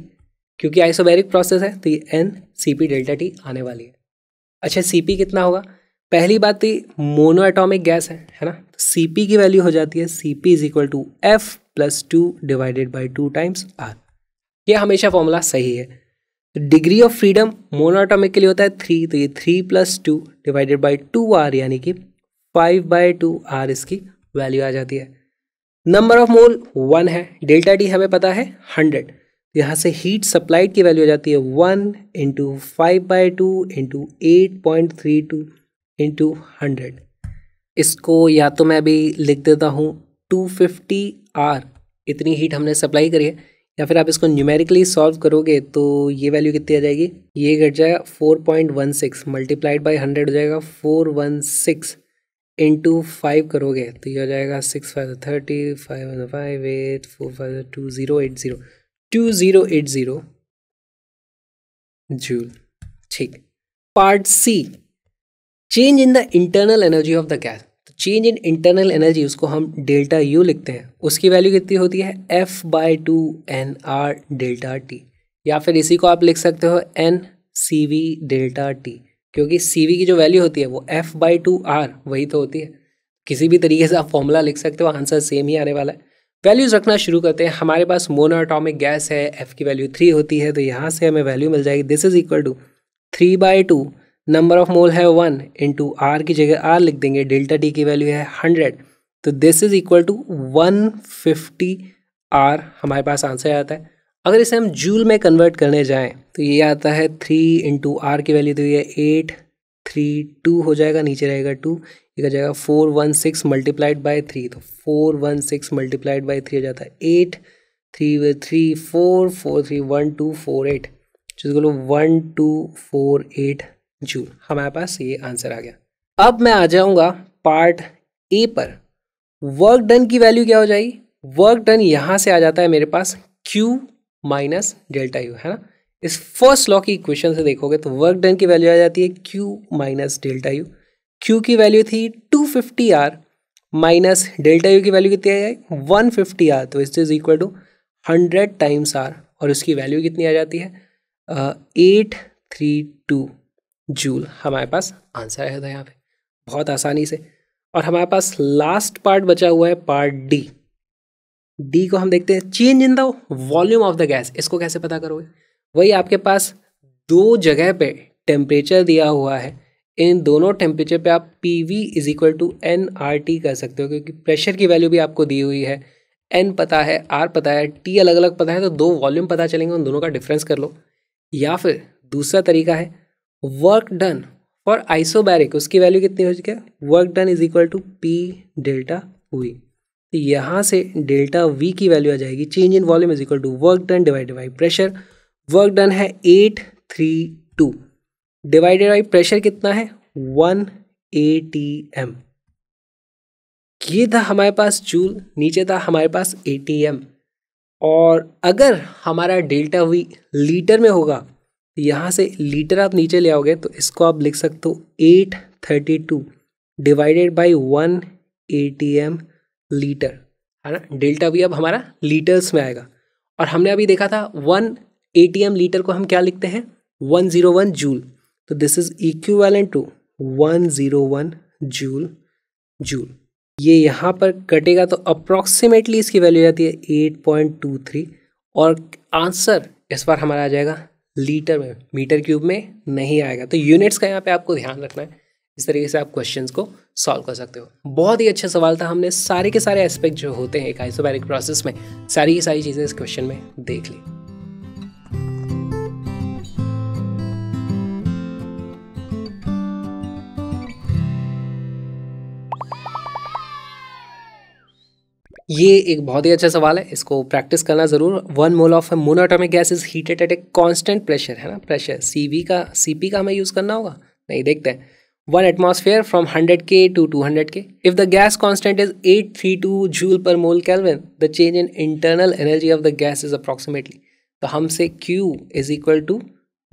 क्योंकि आइसोबैरिक प्रोसेस है तो ये N C P delta T आने वाली है अच्छा सी पी कितना होगा पहली बात तो मोनो एटॉमिक गैस है है ना तो सी पी की वैल्यू हो जाती है C P is equal to F plus two divided by two times R ये हमेशा फॉर्मूला सही है डिग्री ऑफ फ्रीडम मोनोटॉमिक के लिए होता है थ्री तो ये three plus two divided by two R यानी कि फाइव बाई टू आर इसकी वैल्यू आ जाती है नंबर ऑफ मोल वन है डेल्टा डी हमें पता है हंड्रेड यहाँ से हीट सप्लाइड की वैल्यू हो जाती है one into five by two into eight point three two into hundred इसको या तो मैं अभी लिख देता हूँ टू फिफ्टी आर इतनी हीट हमने सप्लाई करी है या फिर आप इसको न्यूमेरिकली सॉल्व करोगे तो ये वैल्यू कितनी आ जाएगी ये घट जाएगा four point one six multiplied by hundred हो जाएगा four one six into five करोगे तो ये हो जाएगा six five thirty five five eight four five two zero eight zero two zero eight zero joule ठीक part C change in the internal energy of the gas तो change in internal energy उसको हम delta U लिखते हैं उसकी value कितनी होती है F by two N R delta T या फिर इसी को आप लिख सकते हो N C V delta T क्योंकि सी वी की जो वैल्यू होती है वो एफ बाई टू आर वही तो होती है किसी भी तरीके से आप फॉर्मूला लिख सकते हो आंसर सेम ही आने वाला है वैल्यूज़ रखना शुरू करते हैं हमारे पास मोनोटॉमिक गैस है एफ़ की वैल्यू थ्री होती है तो यहाँ से हमें वैल्यू मिल जाएगी this is equal to three by two number of mole है वन इंटू आर की जगह आर लिख देंगे डेल्टा डी की वैल्यू है हंड्रेड तो this is equal to one fifty R हमारे पास आंसर आता है अगर इसे हम जूल में कन्वर्ट करने जाएं तो ये आता है थ्री इंटू आर की वैल्यू तो ये एट थ्री टू हो जाएगा नीचे रहेगा टू ये आ जाएगा four one six multiplied by three तो four one six multiplied by three हो जाता है एट थ्री वे three four four three one two four eight जिसको लो one two four eight joule हमारे पास ये आंसर आ गया अब मैं आ जाऊँगा पार्ट ए पर वर्क डन की वैल्यू क्या हो जाएगी वर्क डन यहाँ से आ जाता है मेरे पास क्यू माइनस डेल्टा यू है ना इस फर्स्ट लॉ की इक्वेशन से देखोगे तो वर्क डन की वैल्यू आ जाती है Q minus delta U Q की वैल्यू थी two fifty R minus delta U की वैल्यू कितनी आ जाएगी वन फिफ्टी आर तो इस is equal to hundred times R और इसकी वैल्यू कितनी आ जाती है एट थ्री टू जूल हमारे पास आंसर आया था यहाँ पे बहुत आसानी से और हमारे पास लास्ट पार्ट बचा हुआ है पार्ट डी डी को हम देखते हैं change in the volume of the gas इसको कैसे पता करोगे वही आपके पास दो जगह पे टेम्परेचर दिया हुआ है इन दोनों टेम्परेचर पे आप P V is equal to N R T कर सकते हो क्योंकि प्रेशर की वैल्यू भी आपको दी हुई है एन पता है आर पता है टी अलग अलग पता है तो दो वॉल्यूम पता चलेंगे उन दोनों का डिफरेंस कर लो या फिर दूसरा तरीका है वर्क डन फॉर आइसोबैरिक उसकी वैल्यू कितनी हो चुकी है work done is equal to P delta V यहाँ से डेल्टा वी की वैल्यू आ जाएगी change in volume is equal to work done divided by pressure work done है eight three two divided by pressure कितना है वन ए टी एम ये था हमारे पास जूल नीचे था हमारे पास ए टी एम और अगर हमारा डेल्टा वी लीटर में होगा तो यहाँ से लीटर आप नीचे ले आओगे तो इसको आप लिख सकते हो eight thirty two divided by one A T M litre है ना डेल्टा वी अब हमारा लीटर्स में आएगा और हमने अभी देखा था वन ए लीटर को हम क्या लिखते हैं वन जीरो वन जूल तो this is equivalent to one zero one joule joule ये यहाँ पर कटेगा तो अप्रॉक्सीमेटली इसकी वैल्यू जाती है एट पॉइंट टू थ्री और आंसर इस बार हमारा आ जाएगा लीटर में मीटर क्यूब में नहीं आएगा तो यूनिट्स का यहाँ पे आपको ध्यान रखना है इस तरीके से आप क्वेश्चंस को सॉल्व कर सकते हो बहुत ही अच्छा सवाल था हमने सारे के सारे एस्पेक्ट जो होते हैं एक आइसोबैरिक प्रोसेस में सारी की सारी चीज़ें इस क्वेश्चन में देख ली ये एक बहुत ही अच्छा सवाल है इसको प्रैक्टिस करना ज़रूर one mole of monatomic gas is heated at a constant pressure है ना प्रेशर सी का सी का हमें यूज़ करना होगा नहीं देखते हैं वन फ्रॉम हंड्रेड के टू टू हंड्रेड के if the gas constant is eight three two joule per mole kelvin the change in internal energy of the gas is approximately तो हमसे Q is equal to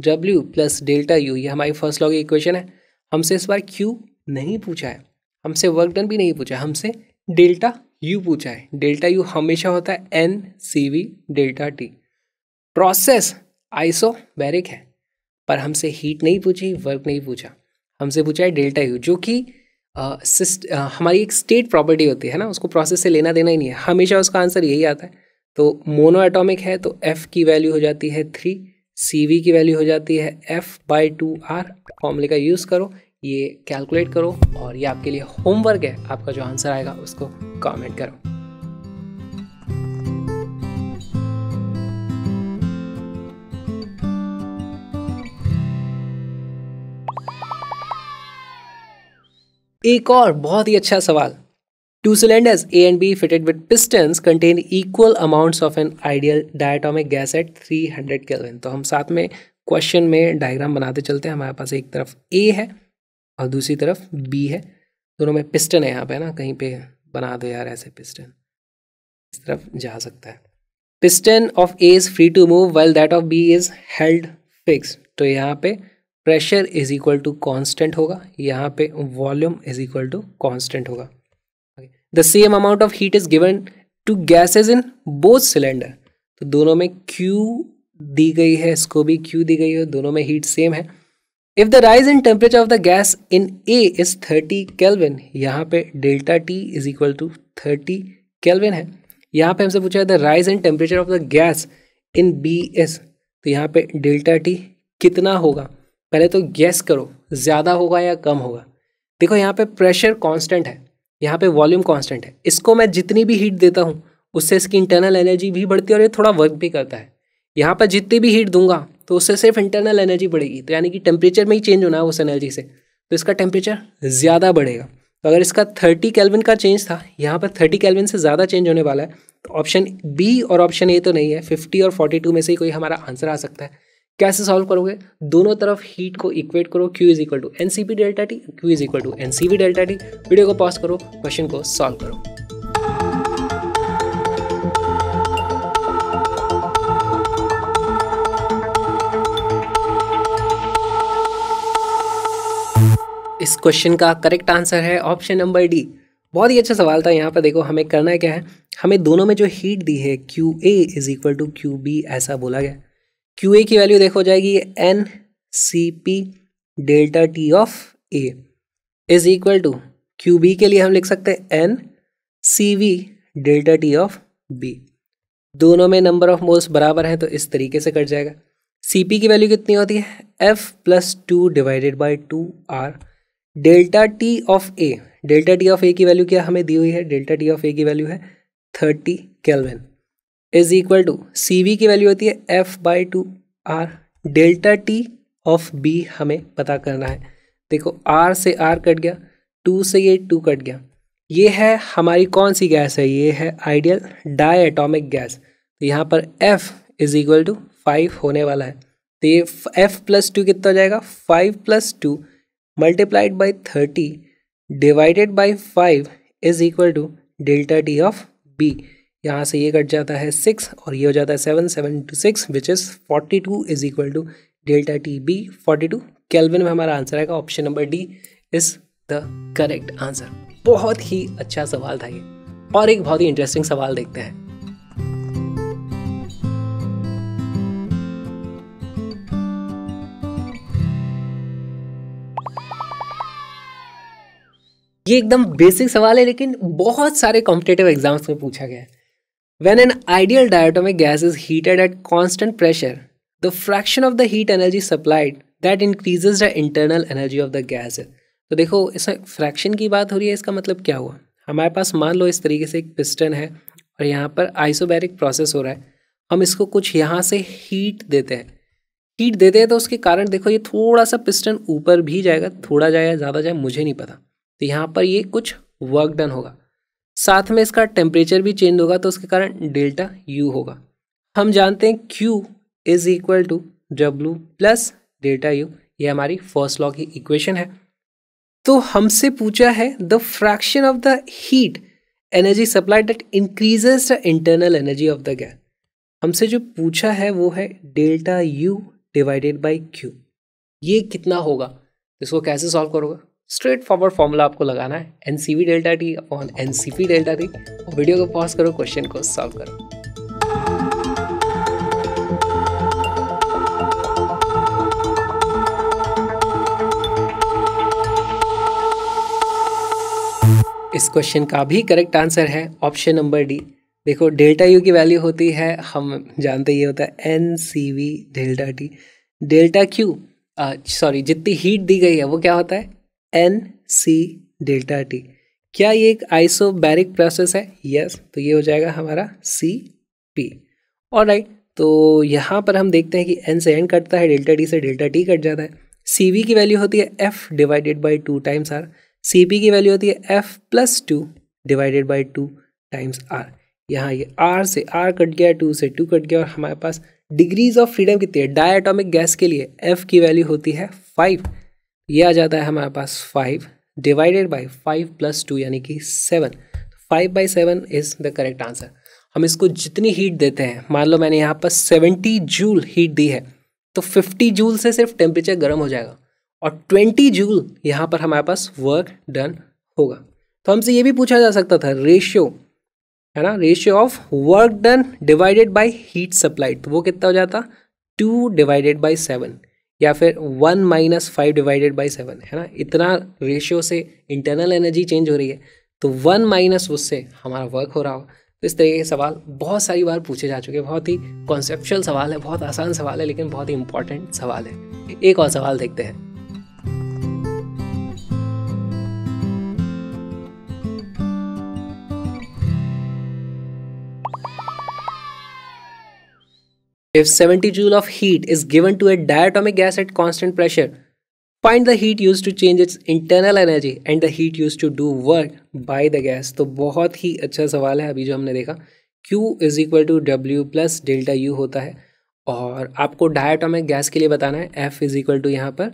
W plus delta U ये हमारी first law की equation है हमसे इस बार Q नहीं पूछा है हमसे वर्क डन भी नहीं पूछा हमसे डेल्टा U पूछा है डेल्टा U हमेशा होता है N C V delta T process iso है पर हमसे हीट नहीं पूछी वर्क नहीं पूछा हमसे पूछा है डेल्टा यू जो कि सिस्ट, हमारी एक स्टेट प्रॉपर्टी होती है ना उसको प्रोसेस से लेना देना ही नहीं है हमेशा उसका आंसर यही आता है तो मोनो एटॉमिक है तो एफ़ की वैल्यू हो जाती है थ्री सी वी की वैल्यू हो जाती है एफ़ बाई टू आर फॉर्मूले का यूज़ करो ये कैलकुलेट करो और ये आपके लिए होमवर्क है आपका जो आंसर आएगा उसको कमेंट करो एक और बहुत ही अच्छा सवाल two cylinders A and B fitted with pistons contain equal amounts of an ideal diatomic gas at 300 Kelvin. तो हम साथ में क्वेश्चन में डायग्राम बनाते चलते हैं हमारे पास एक तरफ ए है और दूसरी तरफ बी है दोनों में पिस्टन है यहाँ पे ना कहीं पे बना दो यार ऐसे पिस्टन इस तरफ जा सकता है piston of A is free to move while that of B is held fixed तो यहाँ पे pressure is equal to constant होगा यहाँ पे volume is equal to constant होगा the same amount of heat is given to gases in both cylinder तो दोनों में क्यू दी गई है इसको भी क्यू दी गई है दोनों में हीट सेम है if the rise in temperature of the gas in A is thirty kelvin यहाँ पे delta T is equal to thirty kelvin है यहाँ पे हमसे पूछा है the rise in temperature of the gas in B is तो यहाँ पे डेल्टा टी कितना होगा पहले तो गैस करो ज़्यादा होगा या कम होगा देखो यहाँ पे प्रेशर कांस्टेंट है यहाँ पे वॉल्यूम कांस्टेंट है इसको मैं जितनी भी हीट देता हूँ उससे इसकी इंटरनल एनर्जी भी बढ़ती है और ये थोड़ा वर्क भी करता है यहाँ पर जितनी भी हीट दूंगा तो उससे सिर्फ इंटरनल एनर्जी बढ़ेगी तो यानी कि टेम्परेचर में ही चेंज होना है उस एनर्जी से तो इसका टेम्परेचर ज़्यादा बढ़ेगा तो अगर इसका थर्टी कैलविन का चेंज था यहाँ पर थर्टी कैलविन से ज़्यादा चेंज होने वाला है तो ऑप्शन बी और ऑप्शन ए तो नहीं है फिफ्टी और फोर्टी टू में से ही कोई हमारा आंसर आ सकता है कैसे सॉल्व करोगे दोनों तरफ हीट को इक्वेट करो Q is equal to N C P delta T Q is equal to N C P delta T video को पॉज करो क्वेश्चन को सॉल्व करो इस क्वेश्चन का करेक्ट आंसर है ऑप्शन नंबर डी बहुत ही अच्छा सवाल था यहाँ पर देखो हमें करना क्या है हमें दोनों में जो हीट दी है Q A is equal to Q B ऐसा बोला गया क्यू ए की वैल्यू देखो जाएगी N C P delta T of A is equal to Q B के लिए हम लिख सकते हैं N C V delta T of B दोनों में नंबर ऑफ मोल्स बराबर हैं तो इस तरीके से कट जाएगा सी पी की वैल्यू कितनी होती है F plus two divided by two R delta T of A delta T of A की वैल्यू क्या हमें दी हुई है डेल्टा टी ऑफ ए की वैल्यू है thirty kelvin is equal to C V की वैल्यू होती है F by two R delta T of B हमें पता करना है देखो आर से आर कट गया टू से ये टू कट गया ये है हमारी कौन सी गैस है ये है आइडियल डाई एटोमिक गैस तो यहाँ पर F is equal to five होने वाला है तो ये एफ प्लस टू कितना हो जाएगा five plus two multiplied by thirty divided by five is equal to delta T of B यहाँ से ये कट जाता है सिक्स और ये हो जाता है seven seven two six which is forty two is equal to delta T B forty two kelvin में हमारा आंसर आएगा option number D is the correct answer बहुत ही अच्छा सवाल था ये और एक बहुत ही इंटरेस्टिंग सवाल देखते हैं ये एकदम बेसिक सवाल है लेकिन बहुत सारे कॉम्पिटेटिव एग्जाम्स में पूछा गया है When an ideal diatomic gas is heated at constant pressure, the fraction of the heat energy supplied that increases the internal energy of the gas तो देखो इसमें फ्रैक्शन की बात हो रही है इसका मतलब क्या हुआ हमारे पास मान लो इस तरीके से एक पिस्टन है और यहाँ पर आइसोबैरिक प्रोसेस हो रहा है हम इसको कुछ यहाँ से हीट देते हैं हीट देते हैं तो उसके कारण देखो ये थोड़ा सा पिस्टन ऊपर भी जाएगा थोड़ा जाए ज़्यादा जाए मुझे नहीं पता तो यहाँ पर ये कुछ वर्क डन होगा साथ में इसका टेम्परेचर भी चेंज होगा तो उसके कारण डेल्टा यू होगा हम जानते हैं Q is equal to W plus delta U ये हमारी फर्स्ट लॉ की इक्वेशन है तो हमसे पूछा है the fraction of the heat energy supply that increases the internal energy of the gas हमसे जो पूछा है वो है delta U divided by Q ये कितना होगा इसको कैसे सॉल्व करोगा स्ट्रेट फॉरवर्ड फॉर्मूला आपको लगाना है N C V delta T upon N C P delta T और वीडियो को पॉज करो क्वेश्चन को सॉल्व करो इस क्वेश्चन का भी करेक्ट आंसर है ऑप्शन नंबर डी देखो डेल्टा यू की वैल्यू होती है हम जानते ही होता है N C V delta T delta Q sorry जितनी हीट दी गई है वो क्या होता है एन सी डेल्टा टी क्या ये एक आइसोबैरिक प्रोसेस है यस yes, तो ये हो जाएगा हमारा सी पी और राइट तो यहाँ पर हम देखते हैं कि एन से एन कटता है डेल्टा टी से डेल्टा टी कट जाता है सी वी की वैल्यू होती है F divided by two times R C P की वैल्यू होती है F plus two divided by two times R यहाँ ये आर से आर कट गया टू से टू कट गया और हमारे पास डिग्रीज ऑफ फ्रीडम कितनी है डायटॉमिक गैस के लिए एफ की वैल्यू होती है फाइव ये आ जाता है हमारे पास five divided by five plus two यानी कि seven five by seven is the correct answer हम इसको जितनी हीट देते हैं मान लो मैंने यहाँ पर सेवेंटी जूल हीट दी है तो फिफ्टी जूल से सिर्फ टेम्परेचर गर्म हो जाएगा और ट्वेंटी जूल यहाँ पर हमारे पास वर्क डन होगा तो हमसे ये भी पूछा जा सकता था रेशियो है ना ratio of work done divided by heat supplied तो वो कितना हो जाता टू डिवाइडेड बाई सेवन या फिर one minus five divided by seven है ना इतना रेशियो से इंटरनल एनर्जी चेंज हो रही है तो वन माइनस उससे हमारा वर्क हो रहा हो तो इस तरीके के सवाल बहुत सारी बार पूछे जा चुके हैं बहुत ही कॉन्सेप्चुअल सवाल है बहुत आसान सवाल है लेकिन बहुत ही इंपॉर्टेंट सवाल है एक और सवाल देखते हैं If 70 joule of heat is given to a diatomic gas at constant pressure, find the heat used to change its internal energy and the heat used to do work by the gas. तो बहुत ही अच्छा सवाल है अभी जो हमने देखा Q is equal to W plus delta U होता है और आपको डायटोमिक गैस के लिए बताना है F is equal to यहाँ पर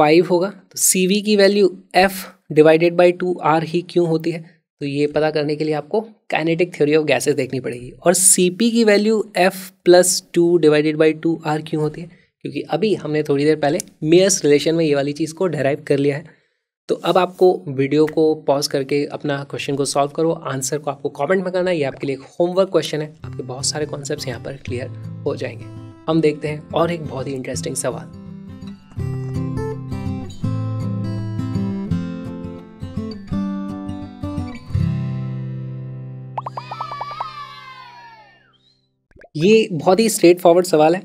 5 होगा तो CV की value F divided by 2 R ही क्यों होती है तो ये पता करने के लिए आपको काइनेटिक थ्योरी ऑफ गैसेस देखनी पड़ेगी और सी की value F plus two divided by two R क्यों होती है क्योंकि अभी हमने थोड़ी देर पहले मेयर्स रिलेशन में ये वाली चीज़ को डेराइव कर लिया है तो अब आपको वीडियो को पॉज करके अपना क्वेश्चन को सॉल्व करो आंसर को आपको कमेंट में करना है ये आपके लिए एक होमवर्क क्वेश्चन है आपके बहुत सारे कॉन्सेप्ट यहाँ पर क्लियर हो जाएंगे हम देखते हैं और एक बहुत ही इंटरेस्टिंग सवाल ये बहुत ही स्ट्रेट फॉरवर्ड सवाल है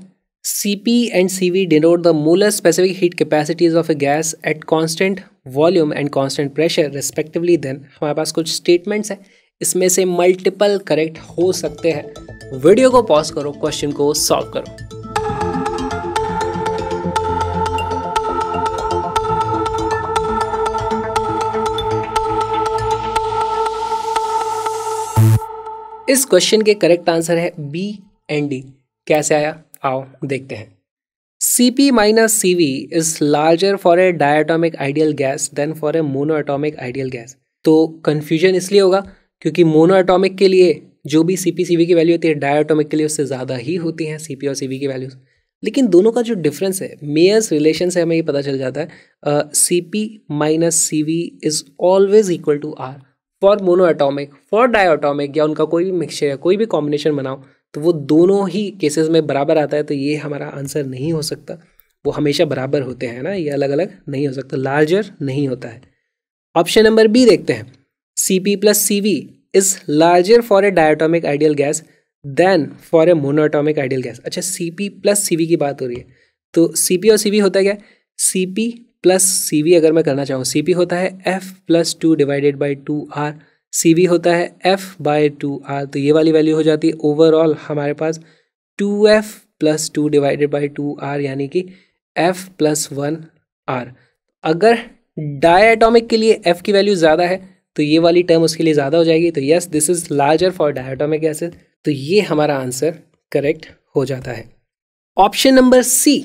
C P and C V denote the molar specific heat capacities of a gas at constant volume and constant pressure respectively then हमारे पास कुछ स्टेटमेंट्स हैं इसमें से मल्टीपल करेक्ट हो सकते हैं वीडियो को पॉज करो क्वेश्चन को सॉल्व करो इस क्वेश्चन के करेक्ट आंसर है बी एन डी कैसे आया आओ देखते हैं C P minus C V is larger for a diatomic ideal gas than for a monoatomic ideal gas तो कन्फ्यूजन इसलिए होगा क्योंकि मोनो एटोमिक के लिए जो भी सी पी सी वी की वैल्यू होती है डायटोमिक के लिए उससे ज़्यादा ही होती हैं सी पी और सी वी की वैल्यूज़ लेकिन दोनों का जो डिफरेंस है मेयर्स रिलेशन से हमें ये पता चल जाता है C P minus C V is always equal to R for monoatomic for diatomic या उनका कोई भी मिक्सचर या कोई भी कॉम्बिनेशन बनाओ तो वो दोनों ही केसेस में बराबर आता है तो ये हमारा आंसर नहीं हो सकता वो हमेशा बराबर होते हैं ना ये अलग अलग नहीं हो सकता लार्जर नहीं होता है ऑप्शन नंबर बी देखते हैं C P plus C V is larger for a diatomic ideal gas than for a monatomic ideal gas अच्छा C P plus C V की बात हो रही है तो सी पी और सी वी होता है क्या C P plus C V अगर मैं करना चाहूँ सी पी होता है F plus two divided by two R C V होता है एफ बाय टू आर तो ये वाली वैल्यू हो जाती है ओवरऑल हमारे पास two F plus two divided by two R यानी कि एफ प्लस वन आर अगर डायटॉमिक के लिए एफ की वैल्यू ज़्यादा है तो ये वाली टर्म उसके लिए ज़्यादा हो जाएगी तो yes this is larger for diatomic acid तो ये हमारा आंसर करेक्ट हो जाता है option number C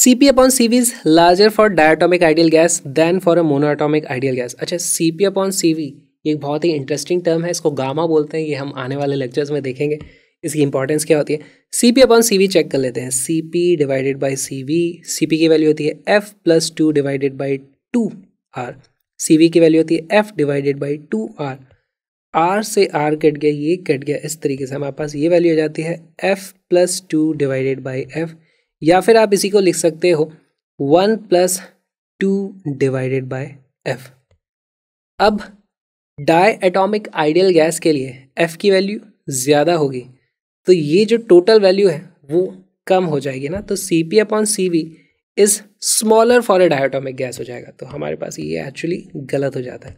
C P upon C V is larger for diatomic ideal gas than for a monatomic ideal gas अच्छा C P upon C V ये बहुत ही interesting term है इसको गामा बोलते हैं ये हम आने वाले लेक्चर्स में देखेंगे इसकी इंपॉर्टेंस क्या होती है C P upon C V check कर लेते हैं C P divided by C V C P की वैल्यू होती है F plus two divided by two R C V की वैल्यू होती है F divided by two R R से आर कट गया ये कट गया इस तरीके से हमारे पास ये वैल्यू हो जाती है F plus two divided by F या फिर आप इसी को लिख सकते हो one plus two divided by F अब डाई एटॉमिक आइडियल गैस के लिए एफ की वैल्यू ज़्यादा होगी तो ये जो टोटल वैल्यू है वो कम हो जाएगी ना तो C P upon C V is smaller for a diatomic gas हो जाएगा तो हमारे पास ये एक्चुअली गलत हो जाता है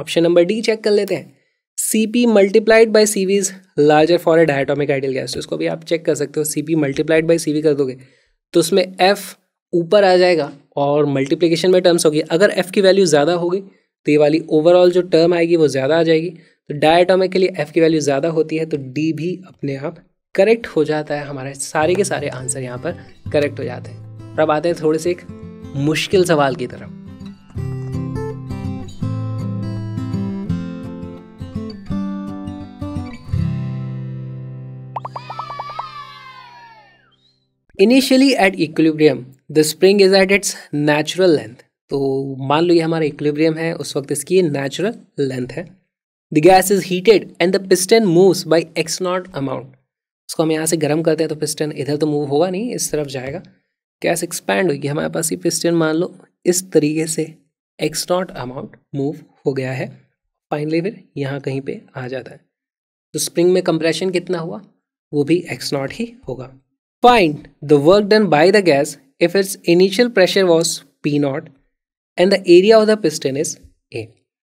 ऑप्शन नंबर डी चेक कर लेते हैं C P multiplied by C V is larger for a diatomic ideal gas तो इसको भी आप चेक कर सकते हो C P multiplied by C V कर दोगे तो उसमें एफ़ ऊपर आ जाएगा और मल्टीप्लिकेशन में टर्म्स होगी अगर एफ़ की वैल्यू ज़्यादा होगी तो ये वाली ओवरऑल जो टर्म आएगी वो ज़्यादा आ जाएगी तो डायटोमिक के लिए एफ़ की वैल्यू ज़्यादा होती है तो डी भी अपने आप करेक्ट हो जाता है हमारे सारे के सारे आंसर यहाँ पर करेक्ट हो जाते हैं और अब आते हैं थोड़े से एक मुश्किल सवाल की तरफ Initially at equilibrium, the spring is at its natural length. तो मान लो ये हमारा इक्विलिब्रियम है उस वक्त इसकी नेचुरल लेंथ है the gas is heated and the piston moves by X naught amount उसको हम यहाँ से गर्म करते हैं तो पिस्टन इधर तो मूव होगा नहीं इस तरफ जाएगा गैस एक्सपैंड होगी हमारे पास ये पिस्टन मान लो इस तरीके से एक्स नॉट अमाउंट मूव हो गया है फाइनली फिर यहाँ कहीं पे आ जाता है तो स्प्रिंग में कंप्रेशन कितना हुआ वो भी एक्स नॉट ही होगा find the work done by the gas if its initial pressure was P naught and the area of the piston is A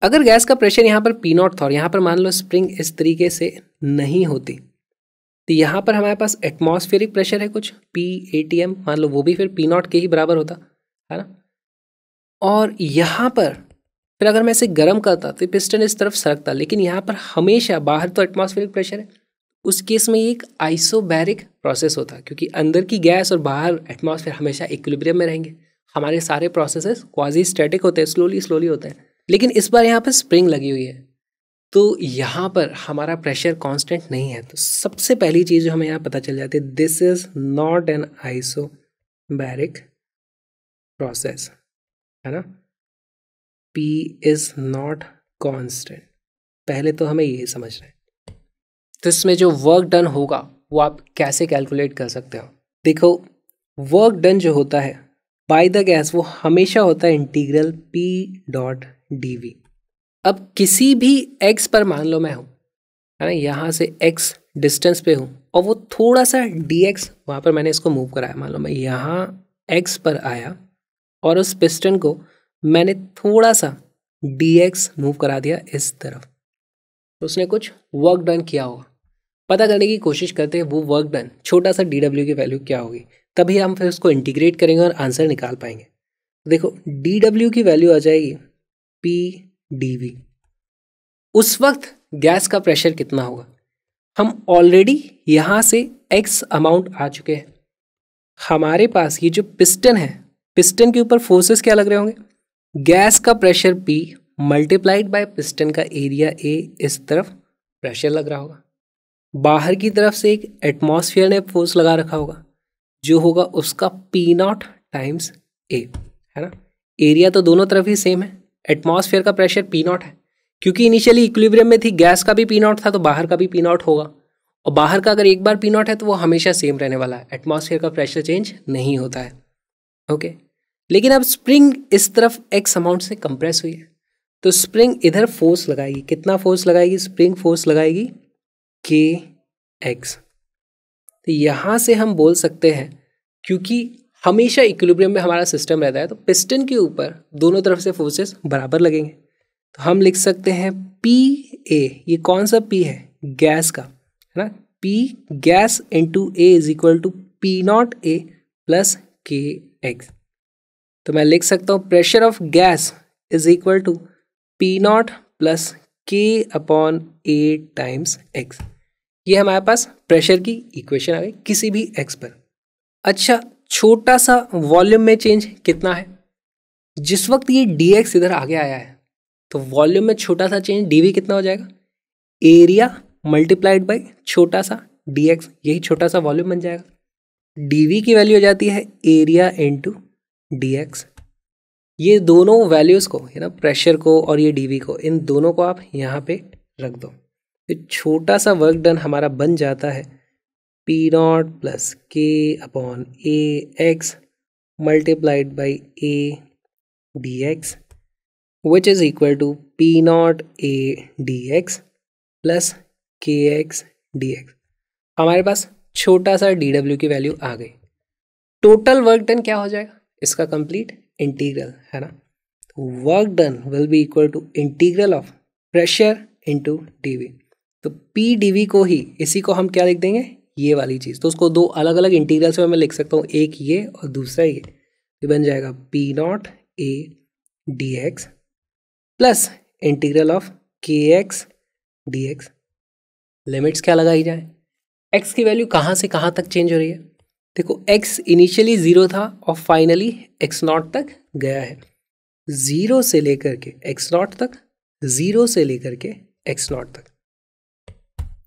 अगर गैस का प्रेशर यहाँ पर पी नॉट था और यहाँ पर मान लो स्प्रिंग इस तरीके से नहीं होती तो यहाँ पर हमारे पास एटमॉस्फेरिक प्रेशर है कुछ पी ए टी एम मान लो वो भी फिर पी नॉट के ही बराबर होता है ना और यहाँ पर फिर अगर मैं इसे गर्म करता तो पिस्टन इस तरफ सरकता लेकिन यहाँ पर हमेशा बाहर तो एटमॉस्फेरिक प्रेशर है उस केस में ये एक आइसोबैरिक प्रोसेस होता क्योंकि अंदर की गैस और बाहर एटमॉस्फेयर हमेशा इक्विलिब्रियम में रहेंगे हमारे सारे प्रोसेसेस क्वाजी स्टैटिक होते हैं स्लोली स्लोली होते हैं लेकिन इस बार यहाँ पर स्प्रिंग लगी हुई है तो यहाँ पर हमारा प्रेशर कांस्टेंट नहीं है तो सबसे पहली चीज़ जो हमें यहाँ पता चल जाती है this is not an isobaric process है ना पी इज़ नॉट कांस्टेंट पहले तो हमें ये रहे हैं तो इसमें जो वर्क डन होगा वो आप कैसे कैलकुलेट कर सकते हो देखो वर्क डन जो होता है बाय द गैस वो हमेशा होता है integral P dot D V अब किसी भी एक्स पर मान लो मैं हूँ है ना यहाँ से एक्स डिस्टेंस पे हूँ और वो थोड़ा सा डी एक्स वहाँ पर मैंने इसको मूव कराया मान लो मैं यहाँ एक्स पर आया और उस पिस्टन को मैंने थोड़ा सा डी एक्स मूव करा दिया इस तरफ तो उसने कुछ वर्क डन किया होगा पता करने की कोशिश करते हैं वो वर्क डन छोटा सा डी डब्ल्यू की वैल्यू क्या होगी तभी हम फिर उसको इंटीग्रेट करेंगे और आंसर निकाल पाएंगे देखो डी डब्ल्यू की वैल्यू आ जाएगी पी डी वी उस वक्त गैस का प्रेशर कितना होगा हम ऑलरेडी यहाँ से एक्स अमाउंट आ चुके हैं हमारे पास ये जो पिस्टन है पिस्टन के ऊपर फोर्सेस क्या लग रहे होंगे गैस का pressure P multiplied by piston का एरिया ए इस तरफ प्रेशर लग रहा होगा बाहर की तरफ से एक एटमॉस्फेयर ने फोर्स लगा रखा होगा जो होगा उसका पी नॉट टाइम्स ए है ना एरिया तो दोनों तरफ ही सेम है एटमॉस्फेयर का प्रेशर पी नॉट है क्योंकि इनिशियली इक्विलिब्रियम में थी गैस का भी पी नॉट था तो बाहर का भी पी नॉट होगा और बाहर का अगर एक बार पी नॉट है तो वो हमेशा सेम रहने वाला है एटमॉस्फेयर का प्रेशर चेंज नहीं होता है ओके लेकिन अब स्प्रिंग इस तरफ एक्स अमाउंट से कंप्रेस हुई है तो स्प्रिंग इधर फोर्स लगाएगी कितना फोर्स लगाएगी स्प्रिंग फोर्स लगाएगी के एक्स तो यहाँ से हम बोल सकते हैं क्योंकि हमेशा इक्विलिब्रियम में हमारा सिस्टम रहता है तो पिस्टन के ऊपर दोनों तरफ से फोर्सेस बराबर लगेंगे तो हम लिख सकते हैं पी ए ये कौन सा पी है गैस का है ना P gas into A is equal to P naught A plus k x तो मैं लिख सकता हूँ pressure of gas is equal to P naught plus k upon A times x ये हमारे पास प्रेशर की इक्वेशन आ गई किसी भी एक्स पर अच्छा छोटा सा वॉल्यूम में चेंज कितना है जिस वक्त ये डी एक्स इधर आगे आया है तो वॉल्यूम में छोटा सा चेंज डी वी कितना हो जाएगा एरिया मल्टीप्लाइड बाई छोटा सा डी एक्स यही छोटा सा वॉल्यूम बन जाएगा डी वी की वैल्यू हो जाती है area into d x ये दोनों वैल्यूज़ को है ना प्रेशर को और ये डी वी को इन दोनों को आप यहाँ पे रख दो फिर छोटा सा वर्क डन हमारा बन जाता है P naught plus k upon A x multiplied by A d x which is equal to P naught A d x plus k x d x हमारे पास छोटा सा डी डब्ल्यू की वैल्यू आ गई टोटल वर्क डन क्या हो जाएगा इसका कंप्लीट इंटीग्रल है ना work done will be equal to integral of pressure into d V तो पी डी वी को ही इसी को हम क्या लिख देंगे ये वाली चीज़ तो उसको दो अलग अलग इंटीग्रल्स में मैं लिख सकता हूँ एक ये और दूसरा ये तो बन जाएगा P naught A d x plus integral of k x d x limits क्या लगाई जाए एक्स की वैल्यू कहाँ से कहाँ तक चेंज हो रही है देखो एक्स इनिशियली ज़ीरो था और फाइनली एक्स नॉट तक गया है ज़ीरो से लेकर के एक्स नॉट तक ज़ीरो से लेकर के एक्स नॉट तक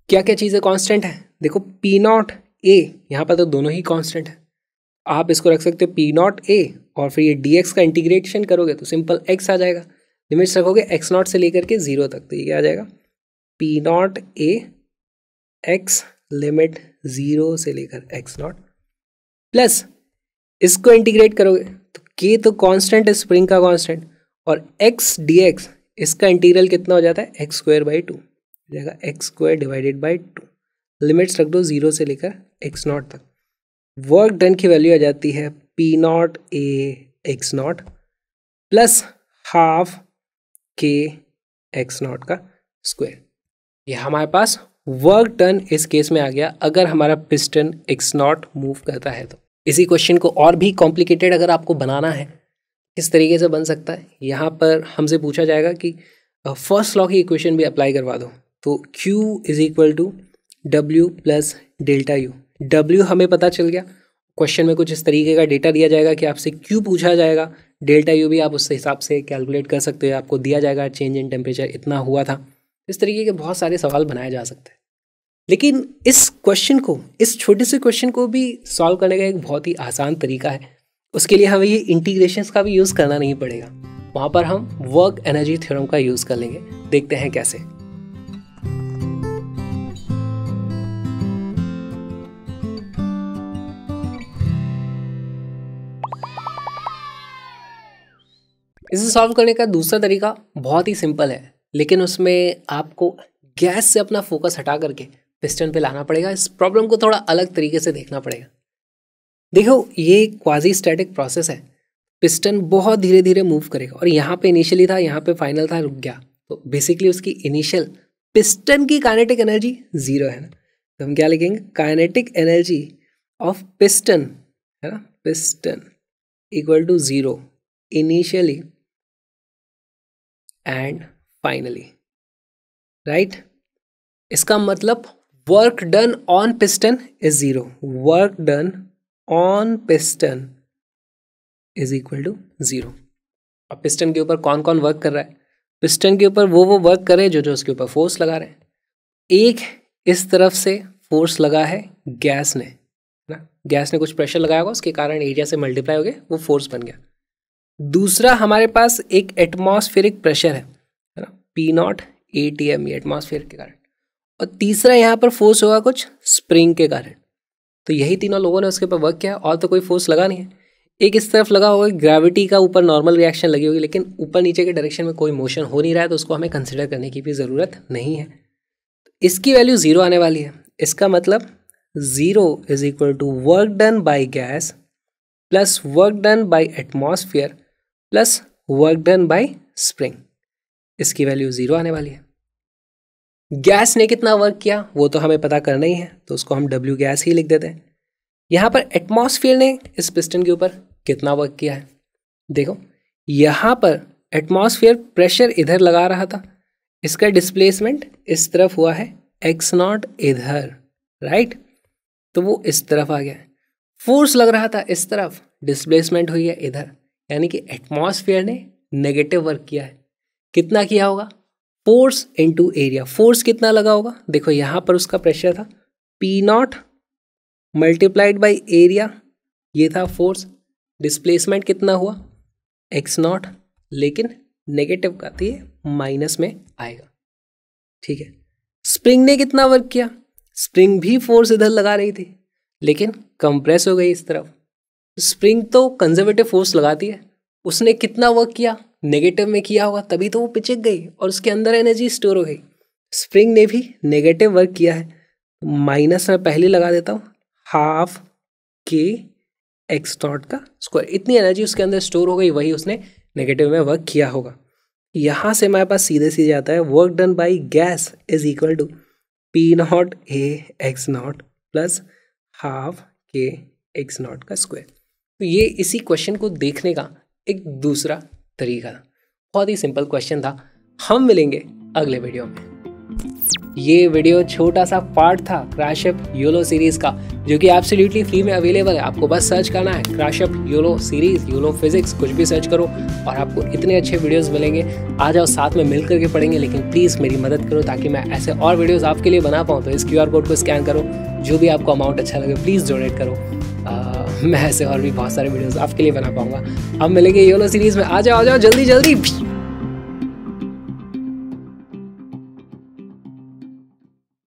क्या क्या चीज़ें कांस्टेंट हैं देखो पी नॉट ए यहाँ पर तो दोनों ही कांस्टेंट है आप इसको रख सकते हो पी नॉट ए और फिर ये डी एक्स का इंटीग्रेशन करोगे तो सिंपल एक्स आ जाएगा लिमिट्स रखोगे एक्स नॉट से लेकर के ज़ीरो तक तो ये क्या आ जाएगा P naught A x limit zero से लेकर एक्स नॉट प्लस इसको इंटीग्रेट करोगे तो के तो कांस्टेंट है स्प्रिंग का कांस्टेंट और एक्स डी एक्स इसका इंटीग्रल कितना हो जाता है एक्स स्क्वायर बाई टू हो जाएगा x square divided by two limits रख दो ज़ीरो से लेकर एक्स नॉट तक वर्क डन की वैल्यू आ जाती है P naught A x naught plus half k x naught का स्क्वायर ये हमारे पास वर्क डन इस केस में आ गया अगर हमारा पिस्टन एक्स नॉट मूव करता है तो इसी क्वेश्चन को और भी कॉम्प्लिकेटेड अगर आपको बनाना है किस तरीके से बन सकता है यहाँ पर हमसे पूछा जाएगा कि फर्स्ट लॉ की इक्वेशन भी अप्लाई करवा दो तो Q is equal to W plus delta U W हमें पता चल गया क्वेश्चन में कुछ इस तरीके का डेटा दिया जाएगा कि आपसे Q पूछा जाएगा डेल्टा यू भी आप उस हिसाब से कैलकुलेट कर सकते हो आपको दिया जाएगा चेंज इन टेम्परेचर इतना हुआ था इस तरीके के बहुत सारे सवाल बनाए जा सकते हैं लेकिन इस क्वेश्चन को इस छोटे से क्वेश्चन को भी सॉल्व करने का एक बहुत ही आसान तरीका है उसके लिए हमें ये इंटीग्रेशन का भी यूज़ करना नहीं पड़ेगा वहाँ पर हम वर्क एनर्जी थ्योरम का यूज़ कर लेंगे देखते हैं कैसे इसे सॉल्व करने का दूसरा तरीका बहुत ही सिंपल है लेकिन उसमें आपको गैस से अपना फोकस हटा करके पिस्टन पे लाना पड़ेगा इस प्रॉब्लम को थोड़ा अलग तरीके से देखना पड़ेगा देखो ये क्वाजी स्टैटिक प्रोसेस है पिस्टन बहुत धीरे धीरे मूव करेगा और यहाँ पे इनिशियली था यहाँ पे फाइनल था रुक गया तो बेसिकली उसकी इनिशियल पिस्टन की काइनेटिक एनर्जी ज़ीरो है ना तो हम क्या लिखेंगे काइनेटिक एनर्जी ऑफ पिस्टन है ना piston equal to zero initially and finally right इसका मतलब work done on piston is zero work done on piston is equal to zero अब पिस्टन के ऊपर कौन कौन वर्क कर रहा है पिस्टन के ऊपर वो वो वर्क कर रहे हैं जो जो उसके ऊपर फोर्स लगा रहे हैं एक इस तरफ से फोर्स लगा है गैस ने ना गैस ने कुछ प्रेशर लगाया होगा उसके कारण एरिया से मल्टीप्लाई हो गया वो फोर्स बन गया दूसरा हमारे पास एक एटमॉस्फेरिक प्रेशर है है ना P naught A T M atmosphere के कारण और तीसरा यहाँ पर फोर्स होगा कुछ स्प्रिंग के कारण तो यही तीनों लोगों ने उसके ऊपर वर्क किया और तो कोई फोर्स लगा नहीं है एक इस तरफ लगा होगा ग्रेविटी का ऊपर नॉर्मल रिएक्शन लगी होगी लेकिन ऊपर नीचे के डायरेक्शन में कोई मोशन हो नहीं रहा है तो उसको हमें कंसिडर करने की भी ज़रूरत नहीं है इसकी वैल्यू ज़ीरो आने वाली है इसका मतलब zero is equal to work done by gas plus work done by atmosphere plus work done by spring इसकी वैल्यू जीरो आने वाली है गैस ने कितना वर्क किया वो तो हमें पता करना ही है तो उसको हम डब्ल्यू गैस ही लिख देते हैं यहाँ पर एटमोसफियर ने इस पिस्टन के ऊपर कितना वर्क किया है देखो यहाँ पर एटमोसफियर प्रेशर इधर लगा रहा था इसका डिस्प्लेसमेंट इस तरफ हुआ है एक्स नॉट इधर राइट तो वो इस तरफ आ गया फोर्स लग रहा था इस तरफ डिस्प्लेसमेंट हुई है इधर यानी कि एटमॉस्फेयर ने नेगेटिव वर्क किया है कितना किया होगा फोर्स इनटू एरिया फोर्स कितना लगा होगा देखो यहाँ पर उसका प्रेशर था P naught multiplied by area ये था फोर्स डिस्प्लेसमेंट कितना हुआ एक्स नॉट लेकिन नेगेटिव का थी तो माइनस में आएगा ठीक है स्प्रिंग ने कितना वर्क किया स्प्रिंग भी फोर्स इधर लगा रही थी लेकिन कंप्रेस हो गई इस तरफ स्प्रिंग तो कंजर्वेटिव फोर्स लगाती है उसने कितना वर्क किया नेगेटिव में किया होगा तभी तो वो पिचक गई और उसके अंदर एनर्जी स्टोर हो गई स्प्रिंग ने भी नेगेटिव वर्क किया है माइनस मैं पहले लगा देता हूँ हाफ के एक्स डॉट का स्क्वायर इतनी एनर्जी उसके अंदर स्टोर हो गई वही उसने नेगेटिव में वर्क किया होगा यहाँ से मेरे पास सीधे सीधे आता है work done by gas is equal to P naught A x naught plus half k x naught का स्क्वायर तो ये इसी क्वेश्चन को देखने का एक दूसरा तरीका था बहुत ही सिंपल क्वेश्चन था हम मिलेंगे अगले वीडियो में ये वीडियो छोटा सा पार्ट था क्रैशअप योलो सीरीज का जो कि एब्सोल्युटली फ्री में अवेलेबल है आपको बस सर्च करना है crash up yolo series yolo physics कुछ भी सर्च करो और आपको इतने अच्छे वीडियोस मिलेंगे आ जाओ साथ में मिल करके पढ़ेंगे लेकिन प्लीज़ मेरी मदद करो ताकि मैं ऐसे और वीडियोस आपके लिए बना पाऊँ तो इस क्यू कोड को स्कैन करो जो भी आपको अमाउंट अच्छा लगे प्लीज़ डोनेट करो मैं ऐसे और भी बहुत सारे वीडियोस आपके लिए बना पाऊंगा अब मिलेंगे योलो सीरीज़ में आ जाओ आ जाओ जल्दी जल्दी